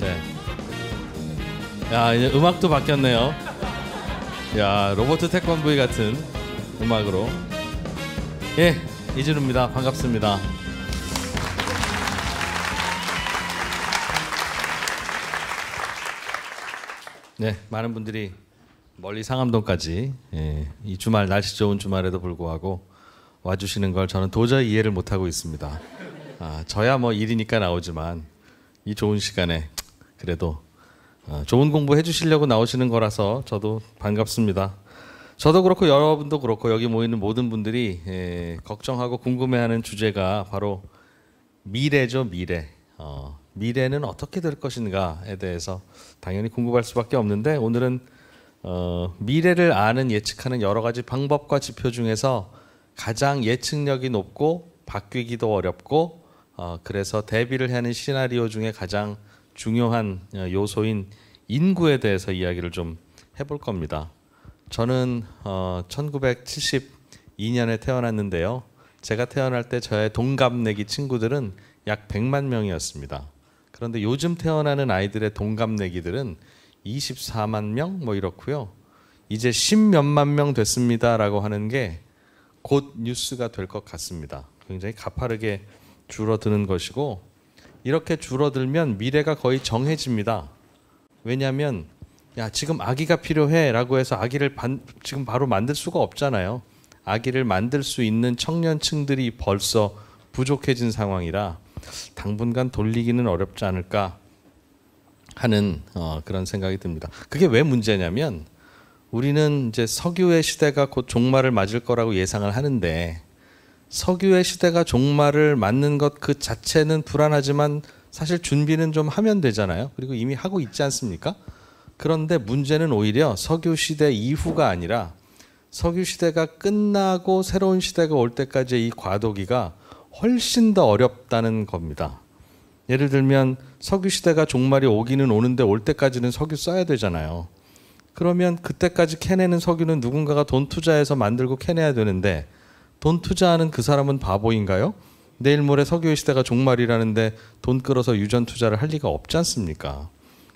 네. 야 이제 음악도 바뀌었네요. 야 로버트 태권브이 같은 음악으로 예 이진우입니다. 반갑습니다. 네 많은 분들이 멀리 상암동까지 예, 이 주말 날씨 좋은 주말에도 불구하고 와주시는 걸 저는 도저히 이해를 못하고 있습니다. 아, 저야 뭐 일이니까 나오지만 이 좋은 시간에 그래도 어, 좋은 공부 해주시려고 나오시는 거라서 저도 반갑습니다. 저도 그렇고 여러분도 그렇고 여기 모이는 모든 분들이 예, 걱정하고 궁금해하는 주제가 바로 미래죠 미래. 어, 미래는 어떻게 될 것인가에 대해서 당연히 궁금할 수밖에 없는데 오늘은 어, 미래를 아는 예측하는 여러 가지 방법과 지표 중에서 가장 예측력이 높고 바뀌기도 어렵고 어, 그래서 대비를 하는 시나리오 중에 가장 중요한 어, 요소인 인구에 대해서 이야기를 좀 해볼 겁니다. 저는 어, 1972년에 태어났는데요. 제가 태어날 때 저의 동갑내기 친구들은 약 100만 명이었습니다. 그런데 요즘 태어나는 아이들의 동갑내기들은 24만 명 뭐 이렇고요. 이제 10몇만 명 됐습니다라고 하는 게 곧 뉴스가 될 것 같습니다. 굉장히 가파르게 줄어드는 것이고 이렇게 줄어들면 미래가 거의 정해집니다. 왜냐하면 야 지금 아기가 필요해라고 해서 아기를 반, 지금 바로 만들 수가 없잖아요. 아기를 만들 수 있는 청년층들이 벌써 부족해진 상황이라 당분간 돌리기는 어렵지 않을까 하는 어, 그런 생각이 듭니다. 그게 왜 문제냐면 우리는 이제 석유의 시대가 곧 종말을 맞을 거라고 예상을 하는데 석유의 시대가 종말을 맞는 것 그 자체는 불안하지만 사실 준비는 좀 하면 되잖아요. 그리고 이미 하고 있지 않습니까? 그런데 문제는 오히려 석유 시대 이후가 아니라 석유 시대가 끝나고 새로운 시대가 올 때까지 이 과도기가 훨씬 더 어렵다는 겁니다. 예를 들면 석유 시대가 종말이 오기는 오는데 올 때까지는 석유 써야 되잖아요. 그러면 그때까지 캐내는 석유는 누군가가 돈 투자해서 만들고 캐내야 되는데 돈 투자하는 그 사람은 바보인가요? 내일 모레 석유의 시대가 종말이라는데 돈 끌어서 유전 투자를 할 리가 없지 않습니까?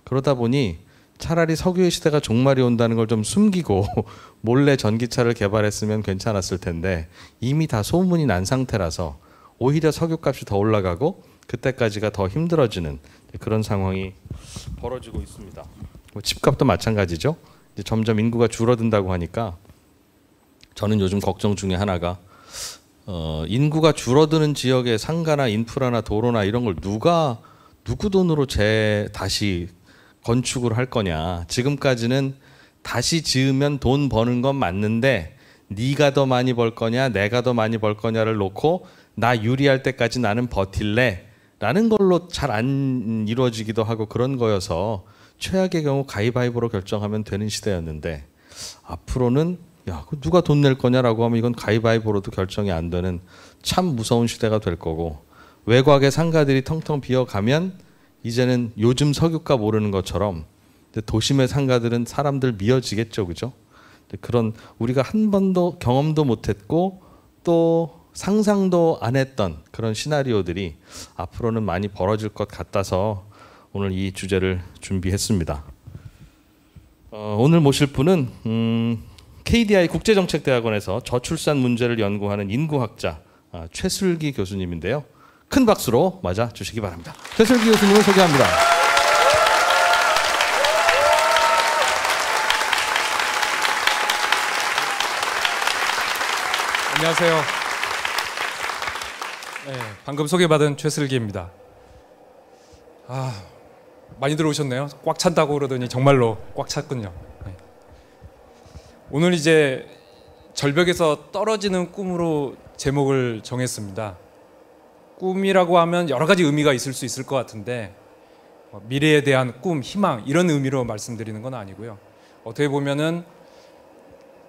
그러다 보니 차라리 석유의 시대가 종말이 온다는 걸 좀 숨기고 몰래 전기차를 개발했으면 괜찮았을 텐데 이미 다 소문이 난 상태라서 오히려 석유값이 더 올라가고 그때까지가 더 힘들어지는 그런 상황이 벌어지고 있습니다. 뭐 집값도 마찬가지죠. 점점 인구가 줄어든다고 하니까 저는 요즘 걱정 중에 하나가 어, 인구가 줄어드는 지역의 상가나 인프라나 도로나 이런 걸 누가 누구 돈으로 재 다시 건축을 할 거냐. 지금까지는 다시 지으면 돈 버는 건 맞는데 네가 더 많이 벌 거냐, 내가 더 많이 벌 거냐를 놓고 나 유리할 때까지 나는 버틸래. 라는 걸로 잘 안 이루어지기도 하고 그런 거여서 최악의 경우 가위바위보로 결정하면 되는 시대였는데 앞으로는 야, 그 누가 돈 낼 거냐라고 하면 이건 가위바위보로도 결정이 안 되는 참 무서운 시대가 될 거고 외곽의 상가들이 텅텅 비어가면 이제는 요즘 석유값 모르는 것처럼 도심의 상가들은 사람들 미어지겠죠, 그죠? 그런 우리가 한 번도 경험도 못했고 또 상상도 안 했던 그런 시나리오들이 앞으로는 많이 벌어질 것 같아서 오늘 이 주제를 준비했습니다. 어, 오늘 모실 분은 음, KDI 국제정책대학원에서 저출산 문제를 연구하는 인구학자 아, 최슬기 교수님인데요. 큰 박수로 맞아 주시기 바랍니다. 최슬기 교수님을 소개합니다. 안녕하세요. 네, 방금 소개받은 최슬기입니다. 아, 많이 들어오셨네요. 꽉 찬다고 그러더니 정말로 꽉 찼군요. 오늘 이제 절벽에서 떨어지는 꿈으로 제목을 정했습니다. 꿈이라고 하면 여러 가지 의미가 있을 수 있을 것 같은데 어, 미래에 대한 꿈, 희망 이런 의미로 말씀드리는 건 아니고요. 어떻게 보면은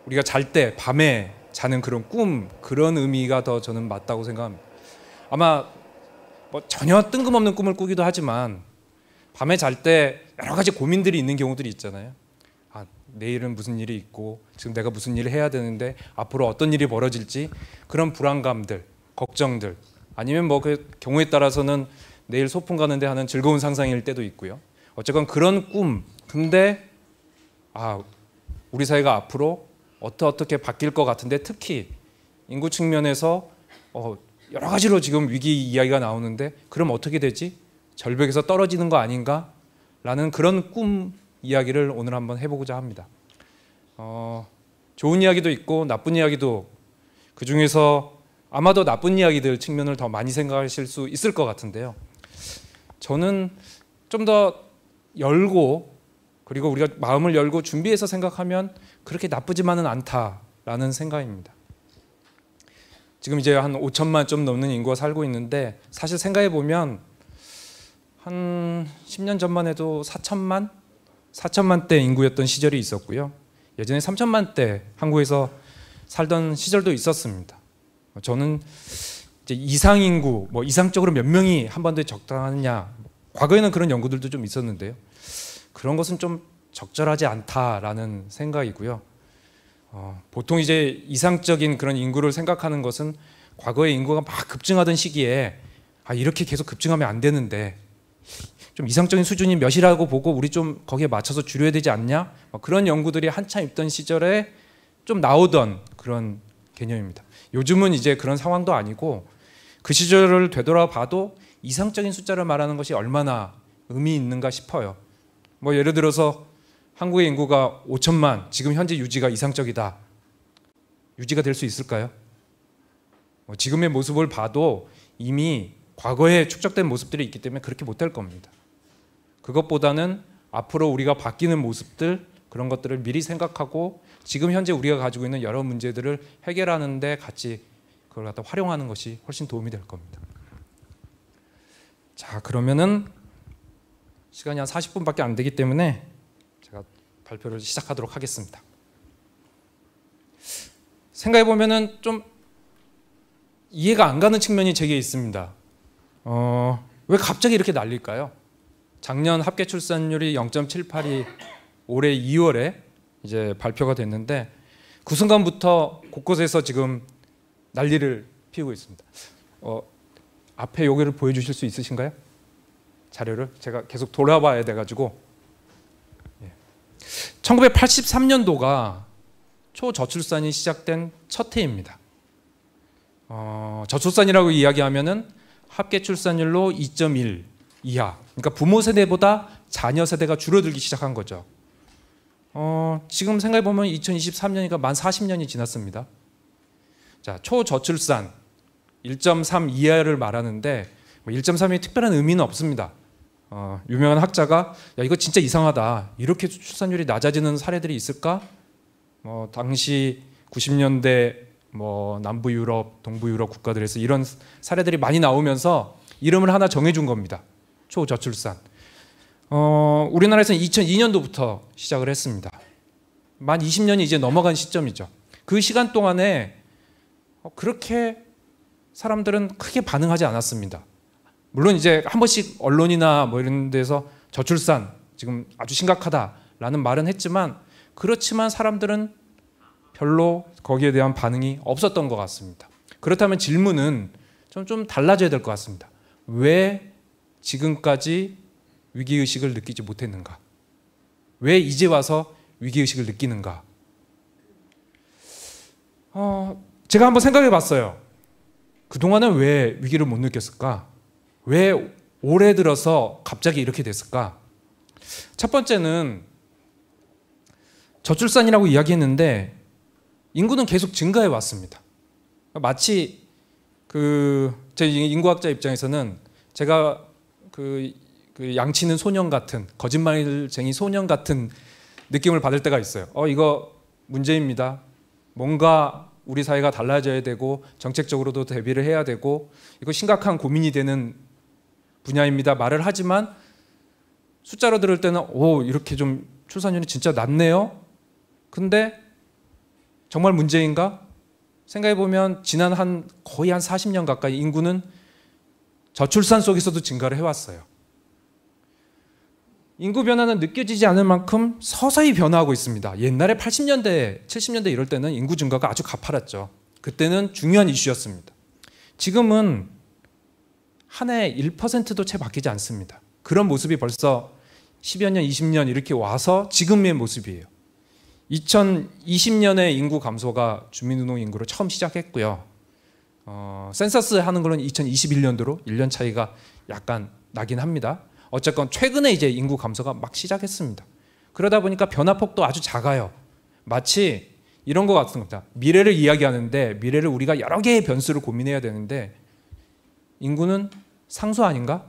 우리가 잘 때 밤에 자는 그런 꿈 그런 의미가 더 저는 맞다고 생각합니다. 아마 뭐 전혀 뜬금없는 꿈을 꾸기도 하지만 밤에 잘 때 여러 가지 고민들이 있는 경우들이 있잖아요. 내일은 무슨 일이 있고 지금 내가 무슨 일을 해야 되는데 앞으로 어떤 일이 벌어질지 그런 불안감들, 걱정들 아니면 뭐 그 경우에 따라서는 내일 소풍 가는데 하는 즐거운 상상일 때도 있고요. 어쨌건 그런 꿈. 근데 아 우리 사회가 앞으로 어떻게 어떻게 바뀔 것 같은데 특히 인구 측면에서 어, 여러 가지로 지금 위기 이야기가 나오는데 그럼 어떻게 되지? 절벽에서 떨어지는 거 아닌가? 라는 그런 꿈 이야기를 오늘 한번 해보고자 합니다. 어, 좋은 이야기도 있고 나쁜 이야기도 그 중에서 아마도 나쁜 이야기들 측면을 더 많이 생각하실 수 있을 것 같은데요. 저는 좀 더 열고 그리고 우리가 마음을 열고 준비해서 생각하면 그렇게 나쁘지만은 않다라는 생각입니다. 지금 이제 한 5천만 좀 넘는 인구가 살고 있는데 사실 생각해 보면 한 10년 전만 해도 4천만 4천만 대 인구였던 시절이 있었고요. 예전에 3천만 대 한국에서 살던 시절도 있었습니다. 저는 이상 인구, 뭐 이상적으로 몇 명이 한 반도에 적당하느냐, 과거에는 그런 연구들도 좀 있었는데요. 그런 것은 좀 적절하지 않다라는 생각이고요. 어, 보통 이제 이상적인 그런 인구를 생각하는 것은 과거의 인구가 막 급증하던 시기에 아, 이렇게 계속 급증하면 안 되는데 좀 이상적인 수준이 몇이라고 보고 우리 좀 거기에 맞춰서 줄여야 되지 않냐? 뭐 그런 연구들이 한참 있던 시절에 좀 나오던 그런 개념입니다. 요즘은 이제 그런 상황도 아니고 그 시절을 되돌아봐도 이상적인 숫자를 말하는 것이 얼마나 의미 있는가 싶어요. 뭐 예를 들어서 한국의 인구가 5천만, 지금 현재 유지가 이상적이다. 유지가 될 수 있을까요? 뭐 지금의 모습을 봐도 이미 과거에 축적된 모습들이 있기 때문에 그렇게 못할 겁니다. 그것보다는 앞으로 우리가 바뀌는 모습들 그런 것들을 미리 생각하고 지금 현재 우리가 가지고 있는 여러 문제들을 해결하는 데 같이 그걸 갖다 활용하는 것이 훨씬 도움이 될 겁니다. 자, 그러면은 시간이 한 40분밖에 안 되기 때문에 제가 발표를 시작하도록 하겠습니다. 생각해 보면은 좀 이해가 안 가는 측면이 제게 있습니다. 어, 왜 갑자기 이렇게 날릴까요? 작년 합계 출산율이 0.78이 올해 2월에 이제 발표가 됐는데 그 순간부터 곳곳에서 지금 난리를 피우고 있습니다. 어, 앞에 요기를 보여주실 수 있으신가요? 자료를 제가 계속 돌아봐야 돼가지고 1983년도가 예. 초저출산이 시작된 첫 해입니다. 어, 저출산이라고 이야기하면은 합계 출산율로 이하. 그러니까 부모 세대보다 자녀 세대가 줄어들기 시작한 거죠. 어, 지금 생각해 보면 2023년이니까 만 40년이 지났습니다. 자, 초저출산 1.3 이하를 말하는데 1.3이 뭐 특별한 의미는 없습니다. 어, 유명한 학자가 야 이거 진짜 이상하다. 이렇게 출산율이 낮아지는 사례들이 있을까? 뭐 당시 90년대 뭐 남부 유럽, 동부 유럽 국가들에서 이런 사례들이 많이 나오면서 이름을 하나 정해준 겁니다. 초저출산. 어, 우리나라에서는 2002년도부터 시작을 했습니다. 만 20년이 이제 넘어간 시점이죠. 그 시간 동안에 어, 그렇게 사람들은 크게 반응하지 않았습니다. 물론 이제 한 번씩 언론이나 뭐 이런 데서 저출산 지금 아주 심각하다라는 말은 했지만 그렇지만 사람들은 별로 거기에 대한 반응이 없었던 것 같습니다. 그렇다면 질문은 좀, 좀 달라져야 될 것 같습니다. 왜 지금까지 위기의식을 느끼지 못했는가? 왜 이제 와서 위기의식을 느끼는가? 어, 제가 한번 생각해 봤어요. 그동안은 왜 위기를 못 느꼈을까? 왜 올해 들어서 갑자기 이렇게 됐을까? 첫 번째는 저출산이라고 이야기했는데 인구는 계속 증가해 왔습니다. 마치 그 제 인구학자 입장에서는 제가 그, 그 양치는 소년 같은 거짓말쟁이 소년 같은 느낌을 받을 때가 있어요. 어 이거 문제입니다. 뭔가 우리 사회가 달라져야 되고 정책적으로도 대비를 해야 되고 이거 심각한 고민이 되는 분야입니다. 말을 하지만 숫자로 들을 때는 오 이렇게 좀 출산율이 진짜 낮네요. 근데 정말 문제인가? 생각해 보면 지난 한 거의 한 40년 가까이 인구는 저출산 속에서도 증가를 해왔어요. 인구 변화는 느껴지지 않을 만큼 서서히 변화하고 있습니다. 옛날에 80년대, 70년대 이럴 때는 인구 증가가 아주 가파랐죠. 그때는 중요한 이슈였습니다. 지금은 한 해 1%도 채 바뀌지 않습니다. 그런 모습이 벌써 10여 년, 20년 이렇게 와서 지금의 모습이에요. 2020년에 인구 감소가 주민운동 인구로 처음 시작했고요. 어, 센서스 하는 걸로는 2021년도로 1년 차이가 약간 나긴 합니다. 어쨌건 최근에 이제 인구 감소가 막 시작했습니다. 그러다 보니까 변화폭도 아주 작아요. 마치 이런 것 같은 겁니다. 미래를 이야기하는데 미래를 우리가 여러 개의 변수를 고민해야 되는데 인구는 상수 아닌가?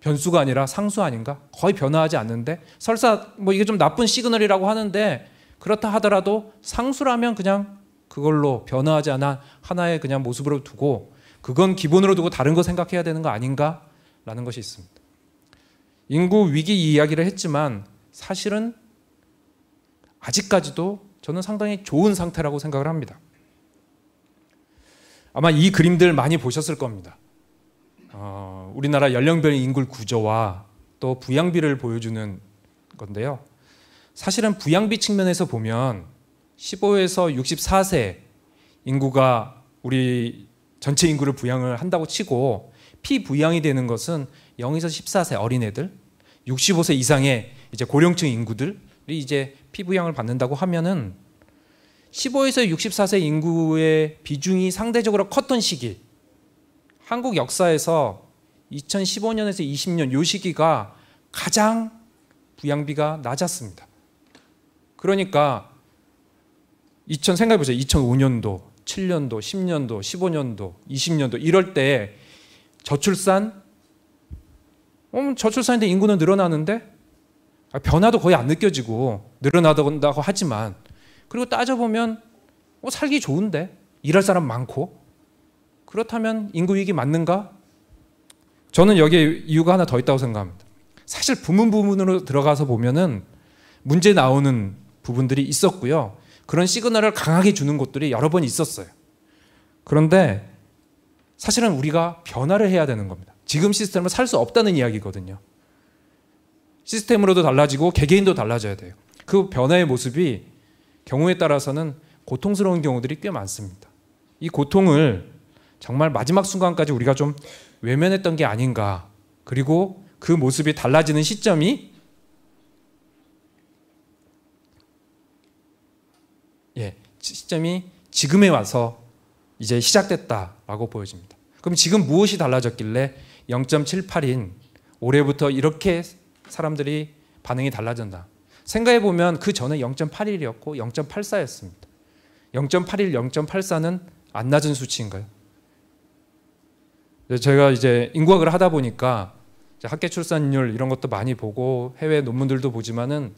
변수가 아니라 상수 아닌가? 거의 변화하지 않는데 설사 뭐 이게 좀 나쁜 시그널이라고 하는데 그렇다 하더라도 상수라면 그냥 그걸로 변화하지 않아 하나의 그냥 모습으로 두고 그건 기본으로 두고 다른 거 생각해야 되는 거 아닌가라는 것이 있습니다. 인구 위기 이야기를 했지만 사실은 아직까지도 저는 상당히 좋은 상태라고 생각을 합니다. 아마 이 그림들 많이 보셨을 겁니다. 어, 우리나라 연령별 인구 구조와 또 부양비를 보여주는 건데요. 사실은 부양비 측면에서 보면 15에서 64세 인구가 우리 전체 인구를 부양을 한다고 치고 피부양이 되는 것은 0에서 14세 어린애들, 65세 이상의 이제 고령층 인구들이 이제 피부양을 받는다고 하면은 15에서 64세 인구의 비중이 상대적으로 컸던 시기. 한국 역사에서 2015년에서 20년 요 시기가 가장 부양비가 낮았습니다. 그러니까 2000 생각해 보세요. 2005년도, 7년도, 10년도, 15년도, 20년도 이럴 때 저출산 음, 저출산인데 인구는 늘어나는데 아, 변화도 거의 안 느껴지고 늘어나다고 하지만 그리고 따져보면 어, 살기 좋은데 일할 사람 많고 그렇다면 인구 위기 맞는가? 저는 여기에 이유가 하나 더 있다고 생각합니다. 사실 부문 부문으로 들어가서 보면은 문제 나오는 부분들이 있었고요. 그런 시그널을 강하게 주는 곳들이 여러 번 있었어요. 그런데 사실은 우리가 변화를 해야 되는 겁니다. 지금 시스템을 살 수 없다는 이야기거든요. 시스템으로도 달라지고 개개인도 달라져야 돼요. 그 변화의 모습이 경우에 따라서는 고통스러운 경우들이 꽤 많습니다. 이 고통을 정말 마지막 순간까지 우리가 좀 외면했던 게 아닌가. 그리고 그 모습이 달라지는 시점이 시점이 지금에 와서 이제 시작됐다라고 보여집니다. 그럼 지금 무엇이 달라졌길래 0.78인 올해부터 이렇게 사람들이 반응이 달라진다. 생각해 보면 그 전에 0.81이었고 0.84였습니다. 0.81, 0.84는 안 낮은 수치인가요? 제가 이제 인구학을 하다 보니까 학계 출산율 이런 것도 많이 보고 해외 논문들도 보지만은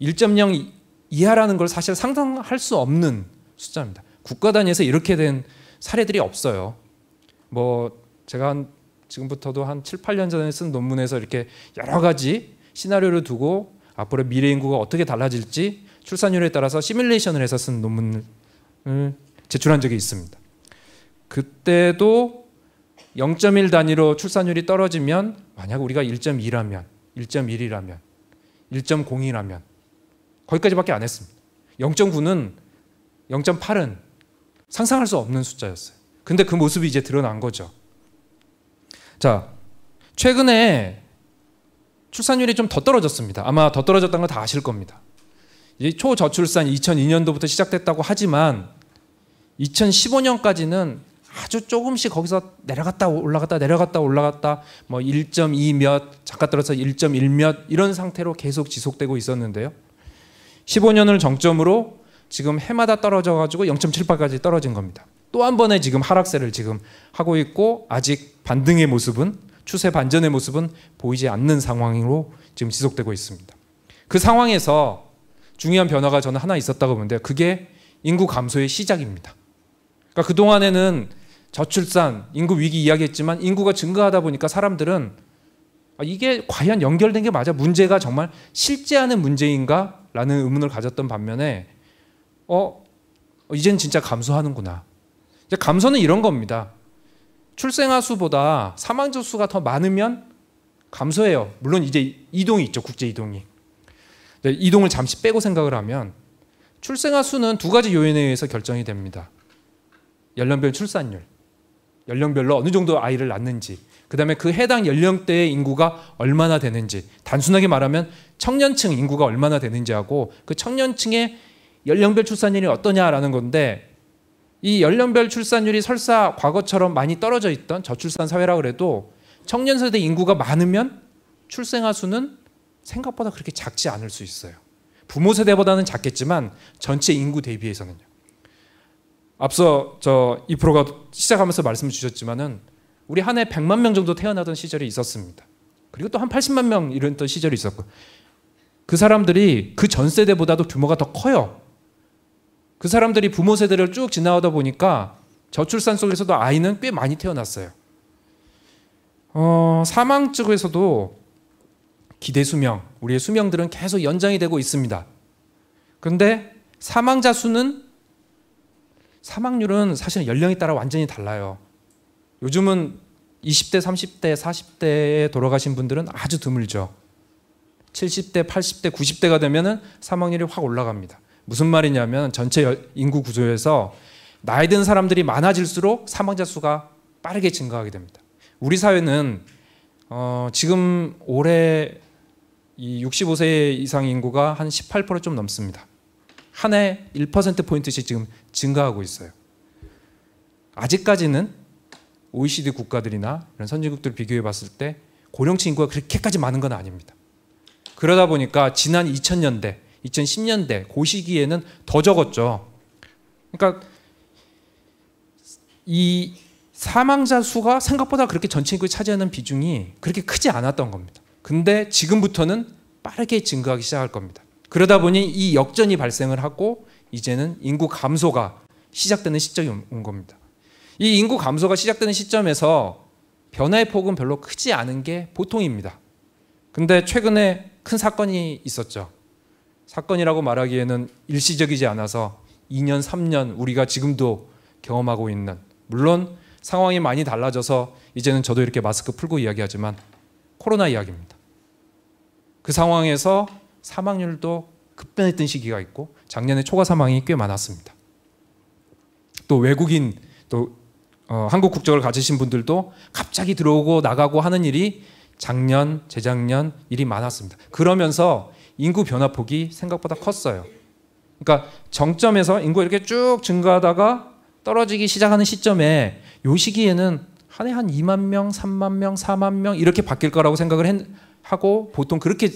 1.0 이하라는 걸 사실 상상할 수 없는 숫자입니다. 국가 단위에서 이렇게 된 사례들이 없어요. 뭐 제가 한 지금부터도 한 7, 8년 전에 쓴 논문에서 이렇게 여러 가지 시나리오를 두고 앞으로 미래 인구가 어떻게 달라질지 출산율에 따라서 시뮬레이션을 해서 쓴 논문을 제출한 적이 있습니다. 그때도 0.1 단위로 출산율이 떨어지면 만약 우리가 1.2라면 1.1이라면 1.0이라면 거기까지밖에 안 했습니다. 0.9는 0.8은 상상할 수 없는 숫자였어요. 근데 그 모습이 이제 드러난 거죠. 자, 최근에 출산율이 좀 더 떨어졌습니다. 아마 더 떨어졌다는 걸 다 아실 겁니다. 이제 초저출산 2002년도부터 시작됐다고 하지만 2015년까지는 아주 조금씩 거기서 내려갔다 올라갔다 내려갔다 올라갔다 뭐 1.2 몇, 잠깐 떨어서 1.1 몇 이런 상태로 계속 지속되고 있었는데요. 15년을 정점으로 지금 해마다 떨어져 가지고 0.78까지 떨어진 겁니다. 또 한 번의 지금 하락세를 지금 하고 있고 아직 반등의 모습은 추세 반전의 모습은 보이지 않는 상황으로 지금 지속되고 있습니다. 그 상황에서 중요한 변화가 저는 하나 있었다고 보는데 그게 인구 감소의 시작입니다. 그러니까 그동안에는 저출산, 인구 위기 이야기했지만 인구가 증가하다 보니까 사람들은 아, 이게 과연 연결된 게 맞아? 문제가 정말 실제하는 문제인가? 라는 의문을 가졌던 반면에 어 이젠 진짜 감소하는구나. 이제 감소는 이런 겁니다. 출생아 수보다 사망자 수가 더 많으면 감소해요. 물론 이제 이동이 있죠. 국제 이동이. 이동을 잠시 빼고 생각을 하면 출생아 수는 두 가지 요인에 의해서 결정이 됩니다. 연령별 출산율, 연령별로 어느 정도 아이를 낳는지, 그 다음에 그 해당 연령대의 인구가 얼마나 되는지, 단순하게 말하면 청년층 인구가 얼마나 되는지하고 그 청년층의 연령별 출산율이 어떠냐라는 건데 이 연령별 출산율이 설사 과거처럼 많이 떨어져 있던 저출산 사회라 그래도 청년 세대 인구가 많으면 출생아 수는 생각보다 그렇게 작지 않을 수 있어요. 부모 세대보다는 작겠지만 전체 인구 대비해서는요. 앞서 저 이 프로가 시작하면서 말씀 주셨지만은 우리 한 해 100만 명 정도 태어나던 시절이 있었습니다. 그리고 또 한 80만 명 이랬던 시절이 있었고 그 사람들이 그 전 세대보다도 규모가 더 커요. 그 사람들이 부모 세대를 쭉 지나오다 보니까 저출산 속에서도 아이는 꽤 많이 태어났어요. 어, 사망 쪽에서도 기대 수명, 우리의 수명들은 계속 연장이 되고 있습니다. 그런데 사망자 수는 사망률은 사실 연령에 따라 완전히 달라요. 요즘은 20대, 30대, 40대에 돌아가신 분들은 아주 드물죠. 70대, 80대, 90대가 되면은 사망률이 확 올라갑니다. 무슨 말이냐면 전체 인구 구조에서 나이 든 사람들이 많아질수록 사망자 수가 빠르게 증가하게 됩니다. 우리 사회는 어, 지금 올해 이 65세 이상 인구가 한 18%좀 넘습니다. 한 해 1%포인트씩 지금 증가하고 있어요. 아직까지는 OECD 국가들이나 이런 선진국들 비교해 봤을 때 고령층 인구가 그렇게까지 많은 건 아닙니다. 그러다 보니까 지난 2000년대, 2010년대 고그 시기에는 더 적었죠. 그러니까 이 사망자 수가 생각보다 그렇게 전체 인구에 차지하는 비중이 그렇게 크지 않았던 겁니다. 근데 지금부터는 빠르게 증가하기 시작할 겁니다. 그러다 보니 이 역전이 발생을 하고 이제는 인구 감소가 시작되는 시점이 온 겁니다. 이 인구 감소가 시작되는 시점에서 변화의 폭은 별로 크지 않은 게 보통입니다. 근데 최근에 큰 사건이 있었죠. 사건이라고 말하기에는 일시적이지 않아서 2년, 3년 우리가 지금도 경험하고 있는 물론 상황이 많이 달라져서 이제는 저도 이렇게 마스크 풀고 이야기하지만 코로나 이야기입니다. 그 상황에서 사망률도 급변했던 시기가 있고 작년에 초과 사망이 꽤 많았습니다. 또 외국인 또 어, 한국 국적을 가지신 분들도 갑자기 들어오고 나가고 하는 일이 작년, 재작년 일이 많았습니다. 그러면서 인구 변화폭이 생각보다 컸어요. 그러니까 정점에서 인구가 이렇게 쭉 증가하다가 떨어지기 시작하는 시점에 요 시기에는 한 해 한 2만 명, 3만 명, 4만 명 이렇게 바뀔 거라고 생각을 했, 하고 보통 그렇게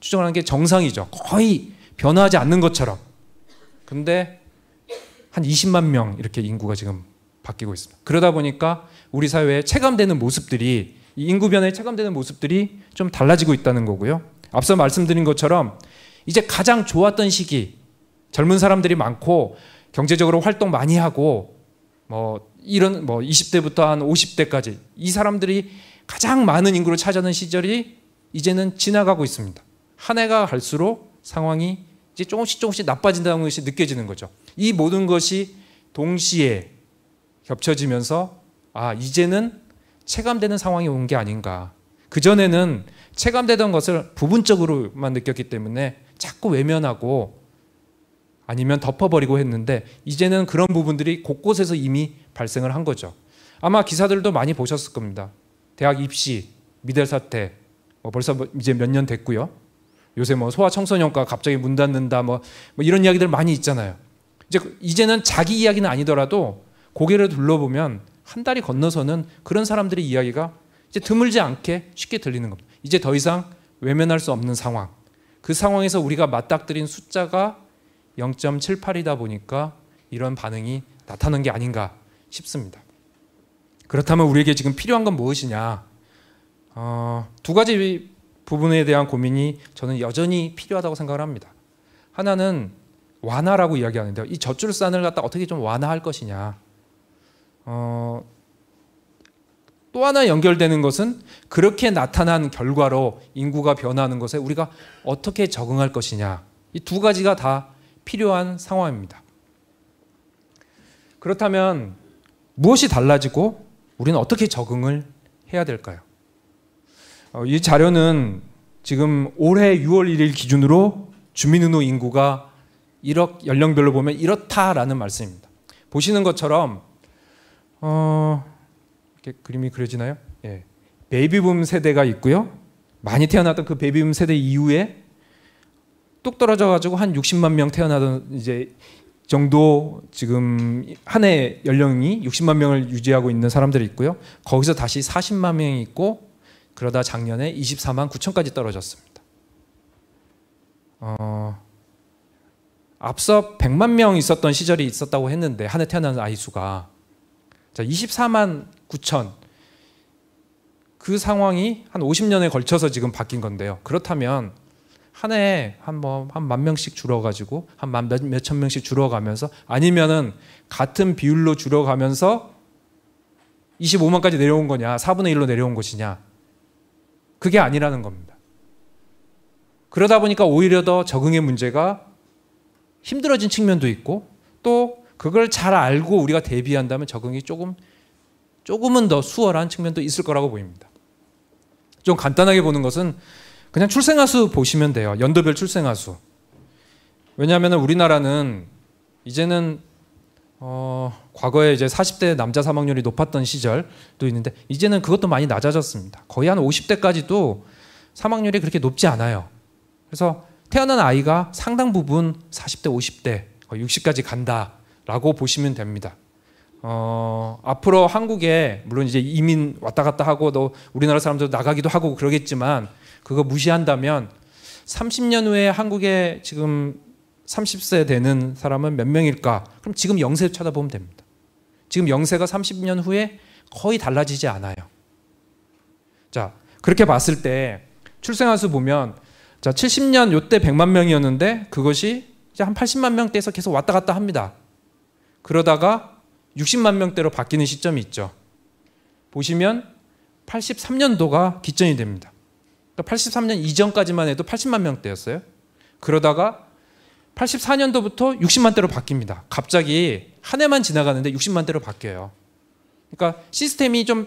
추정하는 게 정상이죠. 거의 변화하지 않는 것처럼. 근데 한 20만 명 이렇게 인구가 지금 바뀌고 있습니다. 그러다 보니까 우리 사회에 체감되는 모습들이 인구 변화에 체감되는 모습들이 좀 달라지고 있다는 거고요. 앞서 말씀드린 것처럼 이제 가장 좋았던 시기 젊은 사람들이 많고 경제적으로 활동 많이 하고 뭐 이런 뭐 20대부터 한 50대까지 이 사람들이 가장 많은 인구를 차지하는 시절이 이제는 지나가고 있습니다. 한 해가 갈수록 상황이 이제 조금씩 조금씩 나빠진다는 것이 느껴지는 거죠. 이 모든 것이 동시에 겹쳐지면서 아 이제는 체감되는 상황이 온 게 아닌가. 그전에는 체감되던 것을 부분적으로만 느꼈기 때문에 자꾸 외면하고 아니면 덮어버리고 했는데 이제는 그런 부분들이 곳곳에서 이미 발생을 한 거죠. 아마 기사들도 많이 보셨을 겁니다. 대학 입시, 미델 사태, 뭐 벌써 뭐 이제 몇 년 됐고요. 요새 뭐 소아청소년과 갑자기 문 닫는다 뭐, 뭐 이런 이야기들 많이 있잖아요. 이제 그 이제는 자기 이야기는 아니더라도 고개를 둘러보면 한 달이 건너서는 그런 사람들의 이야기가 이제 드물지 않게 쉽게 들리는 겁니다. 이제 더 이상 외면할 수 없는 상황. 그 상황에서 우리가 맞닥뜨린 숫자가 0.78이다 보니까 이런 반응이 나타난 게 아닌가 싶습니다. 그렇다면 우리에게 지금 필요한 건 무엇이냐? 어, 두 가지 부분에 대한 고민이 저는 여전히 필요하다고 생각을 합니다. 하나는 완화라고 이야기하는데요. 이 저출산을 갖다 어떻게 좀 완화할 것이냐. 어, 또 하나 연결되는 것은 그렇게 나타난 결과로 인구가 변화하는 것에 우리가 어떻게 적응할 것이냐. 이 두 가지가 다 필요한 상황입니다. 그렇다면 무엇이 달라지고 우리는 어떻게 적응을 해야 될까요? 어, 이 자료는 지금 올해 6월 1일 기준으로 주민의료 인구가 1억 연령별로 보면 이렇다라는 말씀입니다. 보시는 것처럼 어, 이렇게 그림이 그려지나요? 예. 베이비붐 세대가 있고요. 많이 태어났던 그 베이비붐 세대 이후에 뚝 떨어져 가지고 한 60만 명 태어나던 이제 정도 지금 한 해 연령이 60만 명을 유지하고 있는 사람들이 있고요. 거기서 다시 40만 명이 있고 그러다 작년에 24만 9천까지 떨어졌습니다. 어, 앞서 100만 명 있었던 시절이 있었다고 했는데 한 해 태어난 아이 수가 자, 24만 9천. 그 상황이 한 50년에 걸쳐서 지금 바뀐 건데요. 그렇다면 한해 한뭐한만 명씩 줄어가지고 한만 몇천 명씩 줄어가면서 아니면은 같은 비율로 줄어가면서 25만까지 내려온 거냐, 4분의 1로 내려온 것이냐. 그게 아니라는 겁니다. 그러다 보니까 오히려 더 적응의 문제가 힘들어진 측면도 있고 그걸 잘 알고 우리가 대비한다면 적응이 조금 조금은 더 수월한 측면도 있을 거라고 보입니다. 좀 간단하게 보는 것은 그냥 출생아수 보시면 돼요. 연도별 출생아수. 왜냐하면 우리나라는 이제는 어, 과거에 이제 40대 남자 사망률이 높았던 시절도 있는데 이제는 그것도 많이 낮아졌습니다. 거의 한 50대까지도 사망률이 그렇게 높지 않아요. 그래서 태어난 아이가 상당 부분 40대, 50대, 60까지 간다. 라고 보시면 됩니다. 어, 앞으로 한국에 물론 이제 이민 왔다 갔다 하고 또 우리나라 사람들 나가기도 하고 그러겠지만 그거 무시한다면 30년 후에 한국에 지금 30세 되는 사람은 몇 명일까? 그럼 지금 영세 쳐다보면 됩니다. 지금 영세가 30년 후에 거의 달라지지 않아요. 자, 그렇게 봤을 때 출생아 수 보면 자, 70년 요때 100만 명이었는데 그것이 이제 한 80만 명대에서 계속 왔다 갔다 합니다. 그러다가 60만 명대로 바뀌는 시점이 있죠. 보시면 83년도가 기점이 됩니다. 그러니까 83년 이전까지만 해도 80만 명대였어요. 그러다가 84년도부터 60만대로 바뀝니다. 갑자기 한 해만 지나가는데 60만대로 바뀌어요. 그러니까 시스템이 좀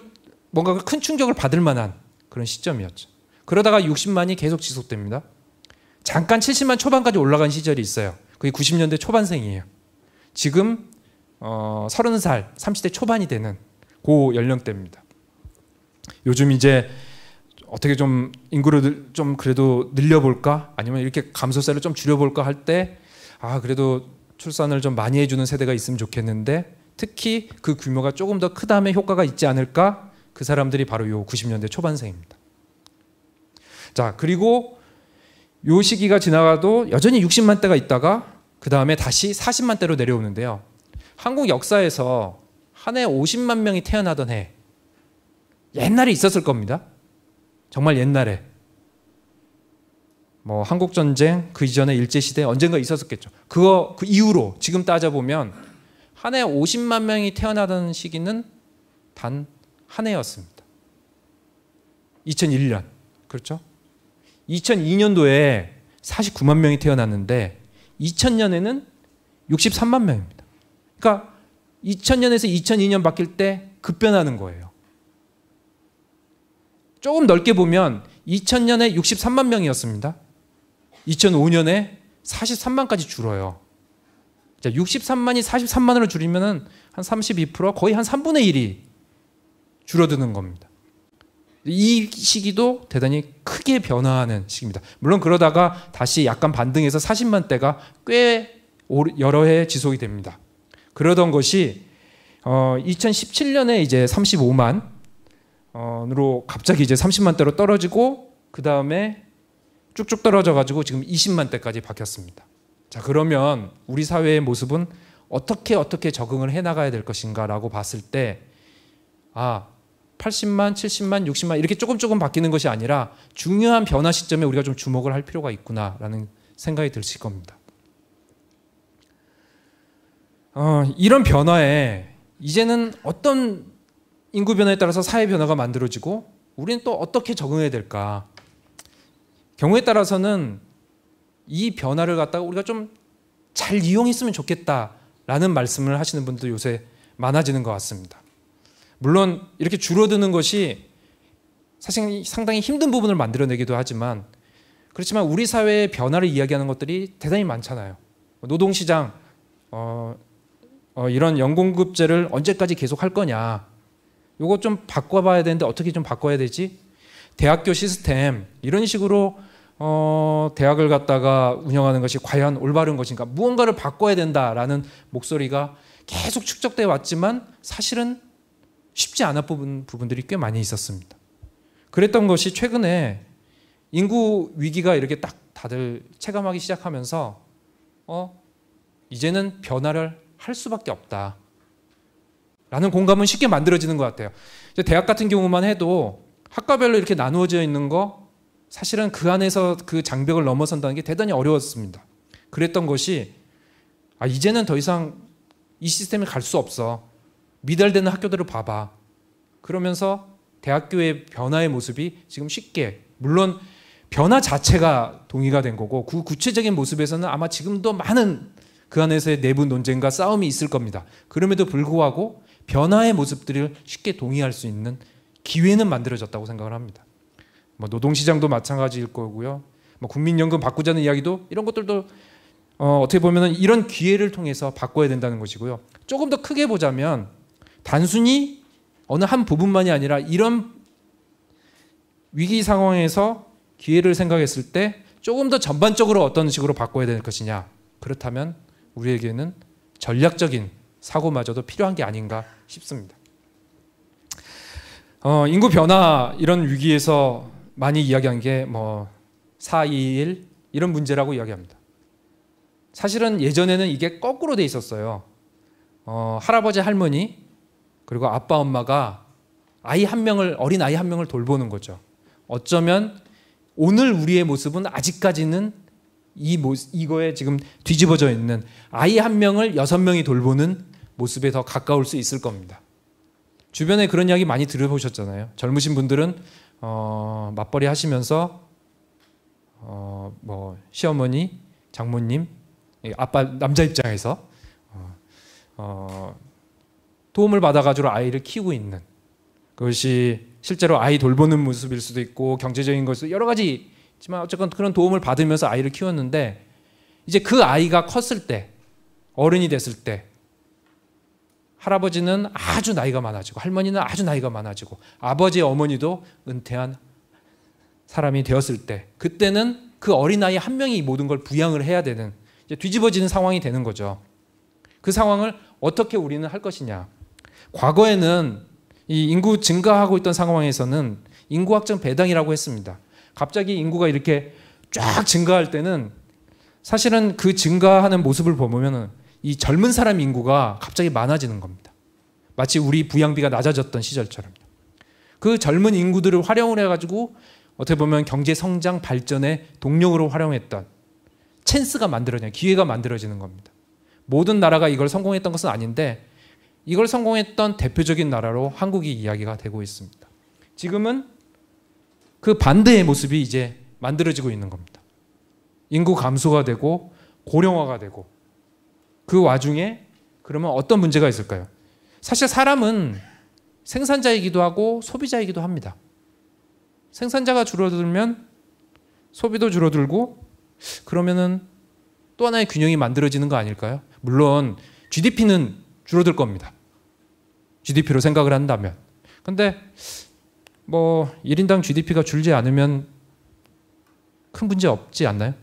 뭔가 큰 충격을 받을 만한 그런 시점이었죠. 그러다가 60만이 계속 지속됩니다. 잠깐 70만 초반까지 올라간 시절이 있어요. 그게 90년대 초반생이에요. 지금 어, 30살, 30대 초반이 되는 고 연령대입니다. 요즘 이제 어떻게 좀 인구를 좀 그래도 늘려볼까? 아니면 이렇게 감소세를 좀 줄여볼까 할때 아, 그래도 출산을 좀 많이 해주는 세대가 있으면 좋겠는데 특히 그 규모가 조금 더 크다면 효과가 있지 않을까? 그 사람들이 바로 요 90년대 초반생입니다. 자, 그리고 요 시기가 지나가도 여전히 60만 대가 있다가 그 다음에 다시 40만 대로 내려오는데요. 한국 역사에서 한 해 50만 명이 태어나던 해 옛날에 있었을 겁니다. 정말 옛날에 뭐 한국 전쟁 그 이전에 일제 시대 언젠가 있었었겠죠. 그거 그 이후로 지금 따져 보면 한해 50만 명이 태어나던 시기는 단 한 해였습니다. 2001년 그렇죠? 2002년도에 49만 명이 태어났는데 2000년에는 63만 명입니다. 그러니까 2000년에서 2002년 바뀔 때 급변하는 거예요. 조금 넓게 보면 2000년에 63만 명이었습니다. 2005년에 43만까지 줄어요. 63만이 43만으로 줄이면 한32% 거의 한 3분의 1이 줄어드는 겁니다. 이 시기도 대단히 크게 변화하는 시기입니다. 물론 그러다가 다시 약간 반등해서 40만대가 꽤 여러 해 지속이 됩니다. 그러던 것이 어, 2017년에 이제 35만 으로 갑자기 이제 30만대로 떨어지고 그 다음에 쭉쭉 떨어져가지고 지금 20만대까지 박혔습니다. 자 그러면 우리 사회의 모습은 어떻게 어떻게 적응을 해 나가야 될 것인가라고 봤을 때 아, 80만, 70만, 60만 이렇게 조금 조금 바뀌는 것이 아니라 중요한 변화 시점에 우리가 좀 주목을 할 필요가 있구나라는 생각이 드실 겁니다. 어, 이런 변화에 이제는 어떤 인구 변화에 따라서 사회 변화가 만들어지고 우리는 또 어떻게 적응해야 될까? 경우에 따라서는 이 변화를 갖다가 우리가 좀 잘 이용했으면 좋겠다라는 말씀을 하시는 분도 요새 많아지는 것 같습니다. 물론 이렇게 줄어드는 것이 사실 상당히 힘든 부분을 만들어내기도 하지만 그렇지만 우리 사회의 변화를 이야기하는 것들이 대단히 많잖아요. 노동시장, 어, 어, 이런 연공급제를 언제까지 계속 할 거냐. 이거 좀 바꿔봐야 되는데 어떻게 좀 바꿔야 되지? 대학교 시스템 이런 식으로 어, 대학을 갖다가 운영하는 것이 과연 올바른 것인가? 무언가를 바꿔야 된다라는 목소리가 계속 축적돼 왔지만 사실은 쉽지 않아 부분 부분들이 꽤 많이 있었습니다. 그랬던 것이 최근에 인구 위기가 이렇게 딱 다들 체감하기 시작하면서 어 이제는 변화를 할 수밖에 없다. 라는 공감은 쉽게 만들어지는 것 같아요. 대학 같은 경우만 해도 학과별로 이렇게 나누어져 있는 거 사실은 그 안에서 그 장벽을 넘어선다는 게 대단히 어려웠습니다. 그랬던 것이 아, 이제는 더 이상 이 시스템에 갈수 없어. 미달되는 학교들을 봐봐. 그러면서 대학교의 변화의 모습이 지금 쉽게 물론 변화 자체가 동의가 된 거고 그 구체적인 모습에서는 아마 지금도 많은 그 안에서의 내부 논쟁과 싸움이 있을 겁니다. 그럼에도 불구하고 변화의 모습들을 쉽게 동의할 수 있는 기회는 만들어졌다고 생각을 합니다. 뭐 노동시장도 마찬가지일 거고요. 뭐 국민연금 바꾸자는 이야기도 이런 것들도 어, 어 떻게 보면 이런 기회를 통해서 바꿔야 된다는 것이고요. 조금 더 크게 보자면 단순히 어느 한 부분만이 아니라 이런 위기 상황에서 기회를 생각했을 때 조금 더 전반적으로 어떤 식으로 바꿔야 될 것이냐. 그렇다면 우리에게는 전략적인 사고마저도 필요한 게 아닌가 싶습니다. 어, 인구 변화 이런 위기에서 많이 이야기한 게뭐421 이런 문제라고 이야기합니다. 사실은 예전에는 이게 거꾸로 돼 있었어요. 어, 할아버지 할머니 그리고 아빠 엄마가 아이 한 명을 어린 아이 한 명을 돌보는 거죠. 어쩌면 오늘 우리의 모습은 아직까지는 이 모, 이거에 지금 뒤집어져 있는 아이 한 명을 여섯 명이 돌보는 모습에 더 가까울 수 있을 겁니다. 주변에 그런 이야기 많이 들어보셨잖아요. 젊으신 분들은 어, 맞벌이 하시면서 어, 뭐 시어머니, 장모님, 아빠 남자 입장에서 어, 어, 도움을 받아가지고 아이를 키우고 있는 그것이 실제로 아이 돌보는 모습일 수도 있고 경제적인 것도 여러 가지 지만 어쨌건 그런 도움을 받으면서 아이를 키웠는데 이제 그 아이가 컸을 때 어른이 됐을 때 할아버지는 아주 나이가 많아지고 할머니는 아주 나이가 많아지고 아버지 어머니도 은퇴한 사람이 되었을 때 그때는 그 어린아이 한 명이 모든 걸 부양을 해야 되는 뒤집어지는 상황이 되는 거죠. 그 상황을 어떻게 우리는 할 것이냐. 과거에는 이 인구 증가하고 있던 상황에서는 인구 확정 배당이라고 했습니다. 갑자기 인구가 이렇게 쫙 증가할 때는 사실은 그 증가하는 모습을 보면 이 젊은 사람 인구가 갑자기 많아지는 겁니다. 마치 우리 부양비가 낮아졌던 시절처럼그 젊은 인구들을 활용을 해가지고 어떻게 보면 경제 성장 발전의 동력으로 활용했던 찬스가 만들어져 기회가 만들어지는 겁니다. 모든 나라가 이걸 성공했던 것은 아닌데 이걸 성공했던 대표적인 나라로 한국이 이야기가 되고 있습니다. 지금은 그 반대의 모습이 이제 만들어지고 있는 겁니다. 인구 감소가 되고 고령화가 되고 그 와중에 그러면 어떤 문제가 있을까요? 사실 사람은 생산자이기도 하고 소비자이기도 합니다. 생산자가 줄어들면 소비도 줄어들고 그러면은 또 하나의 균형이 만들어지는 거 아닐까요? 물론 GDP는 줄어들 겁니다. GDP로 생각을 한다면. 근데 뭐 1인당 GDP가 줄지 않으면 큰 문제 없지 않나요?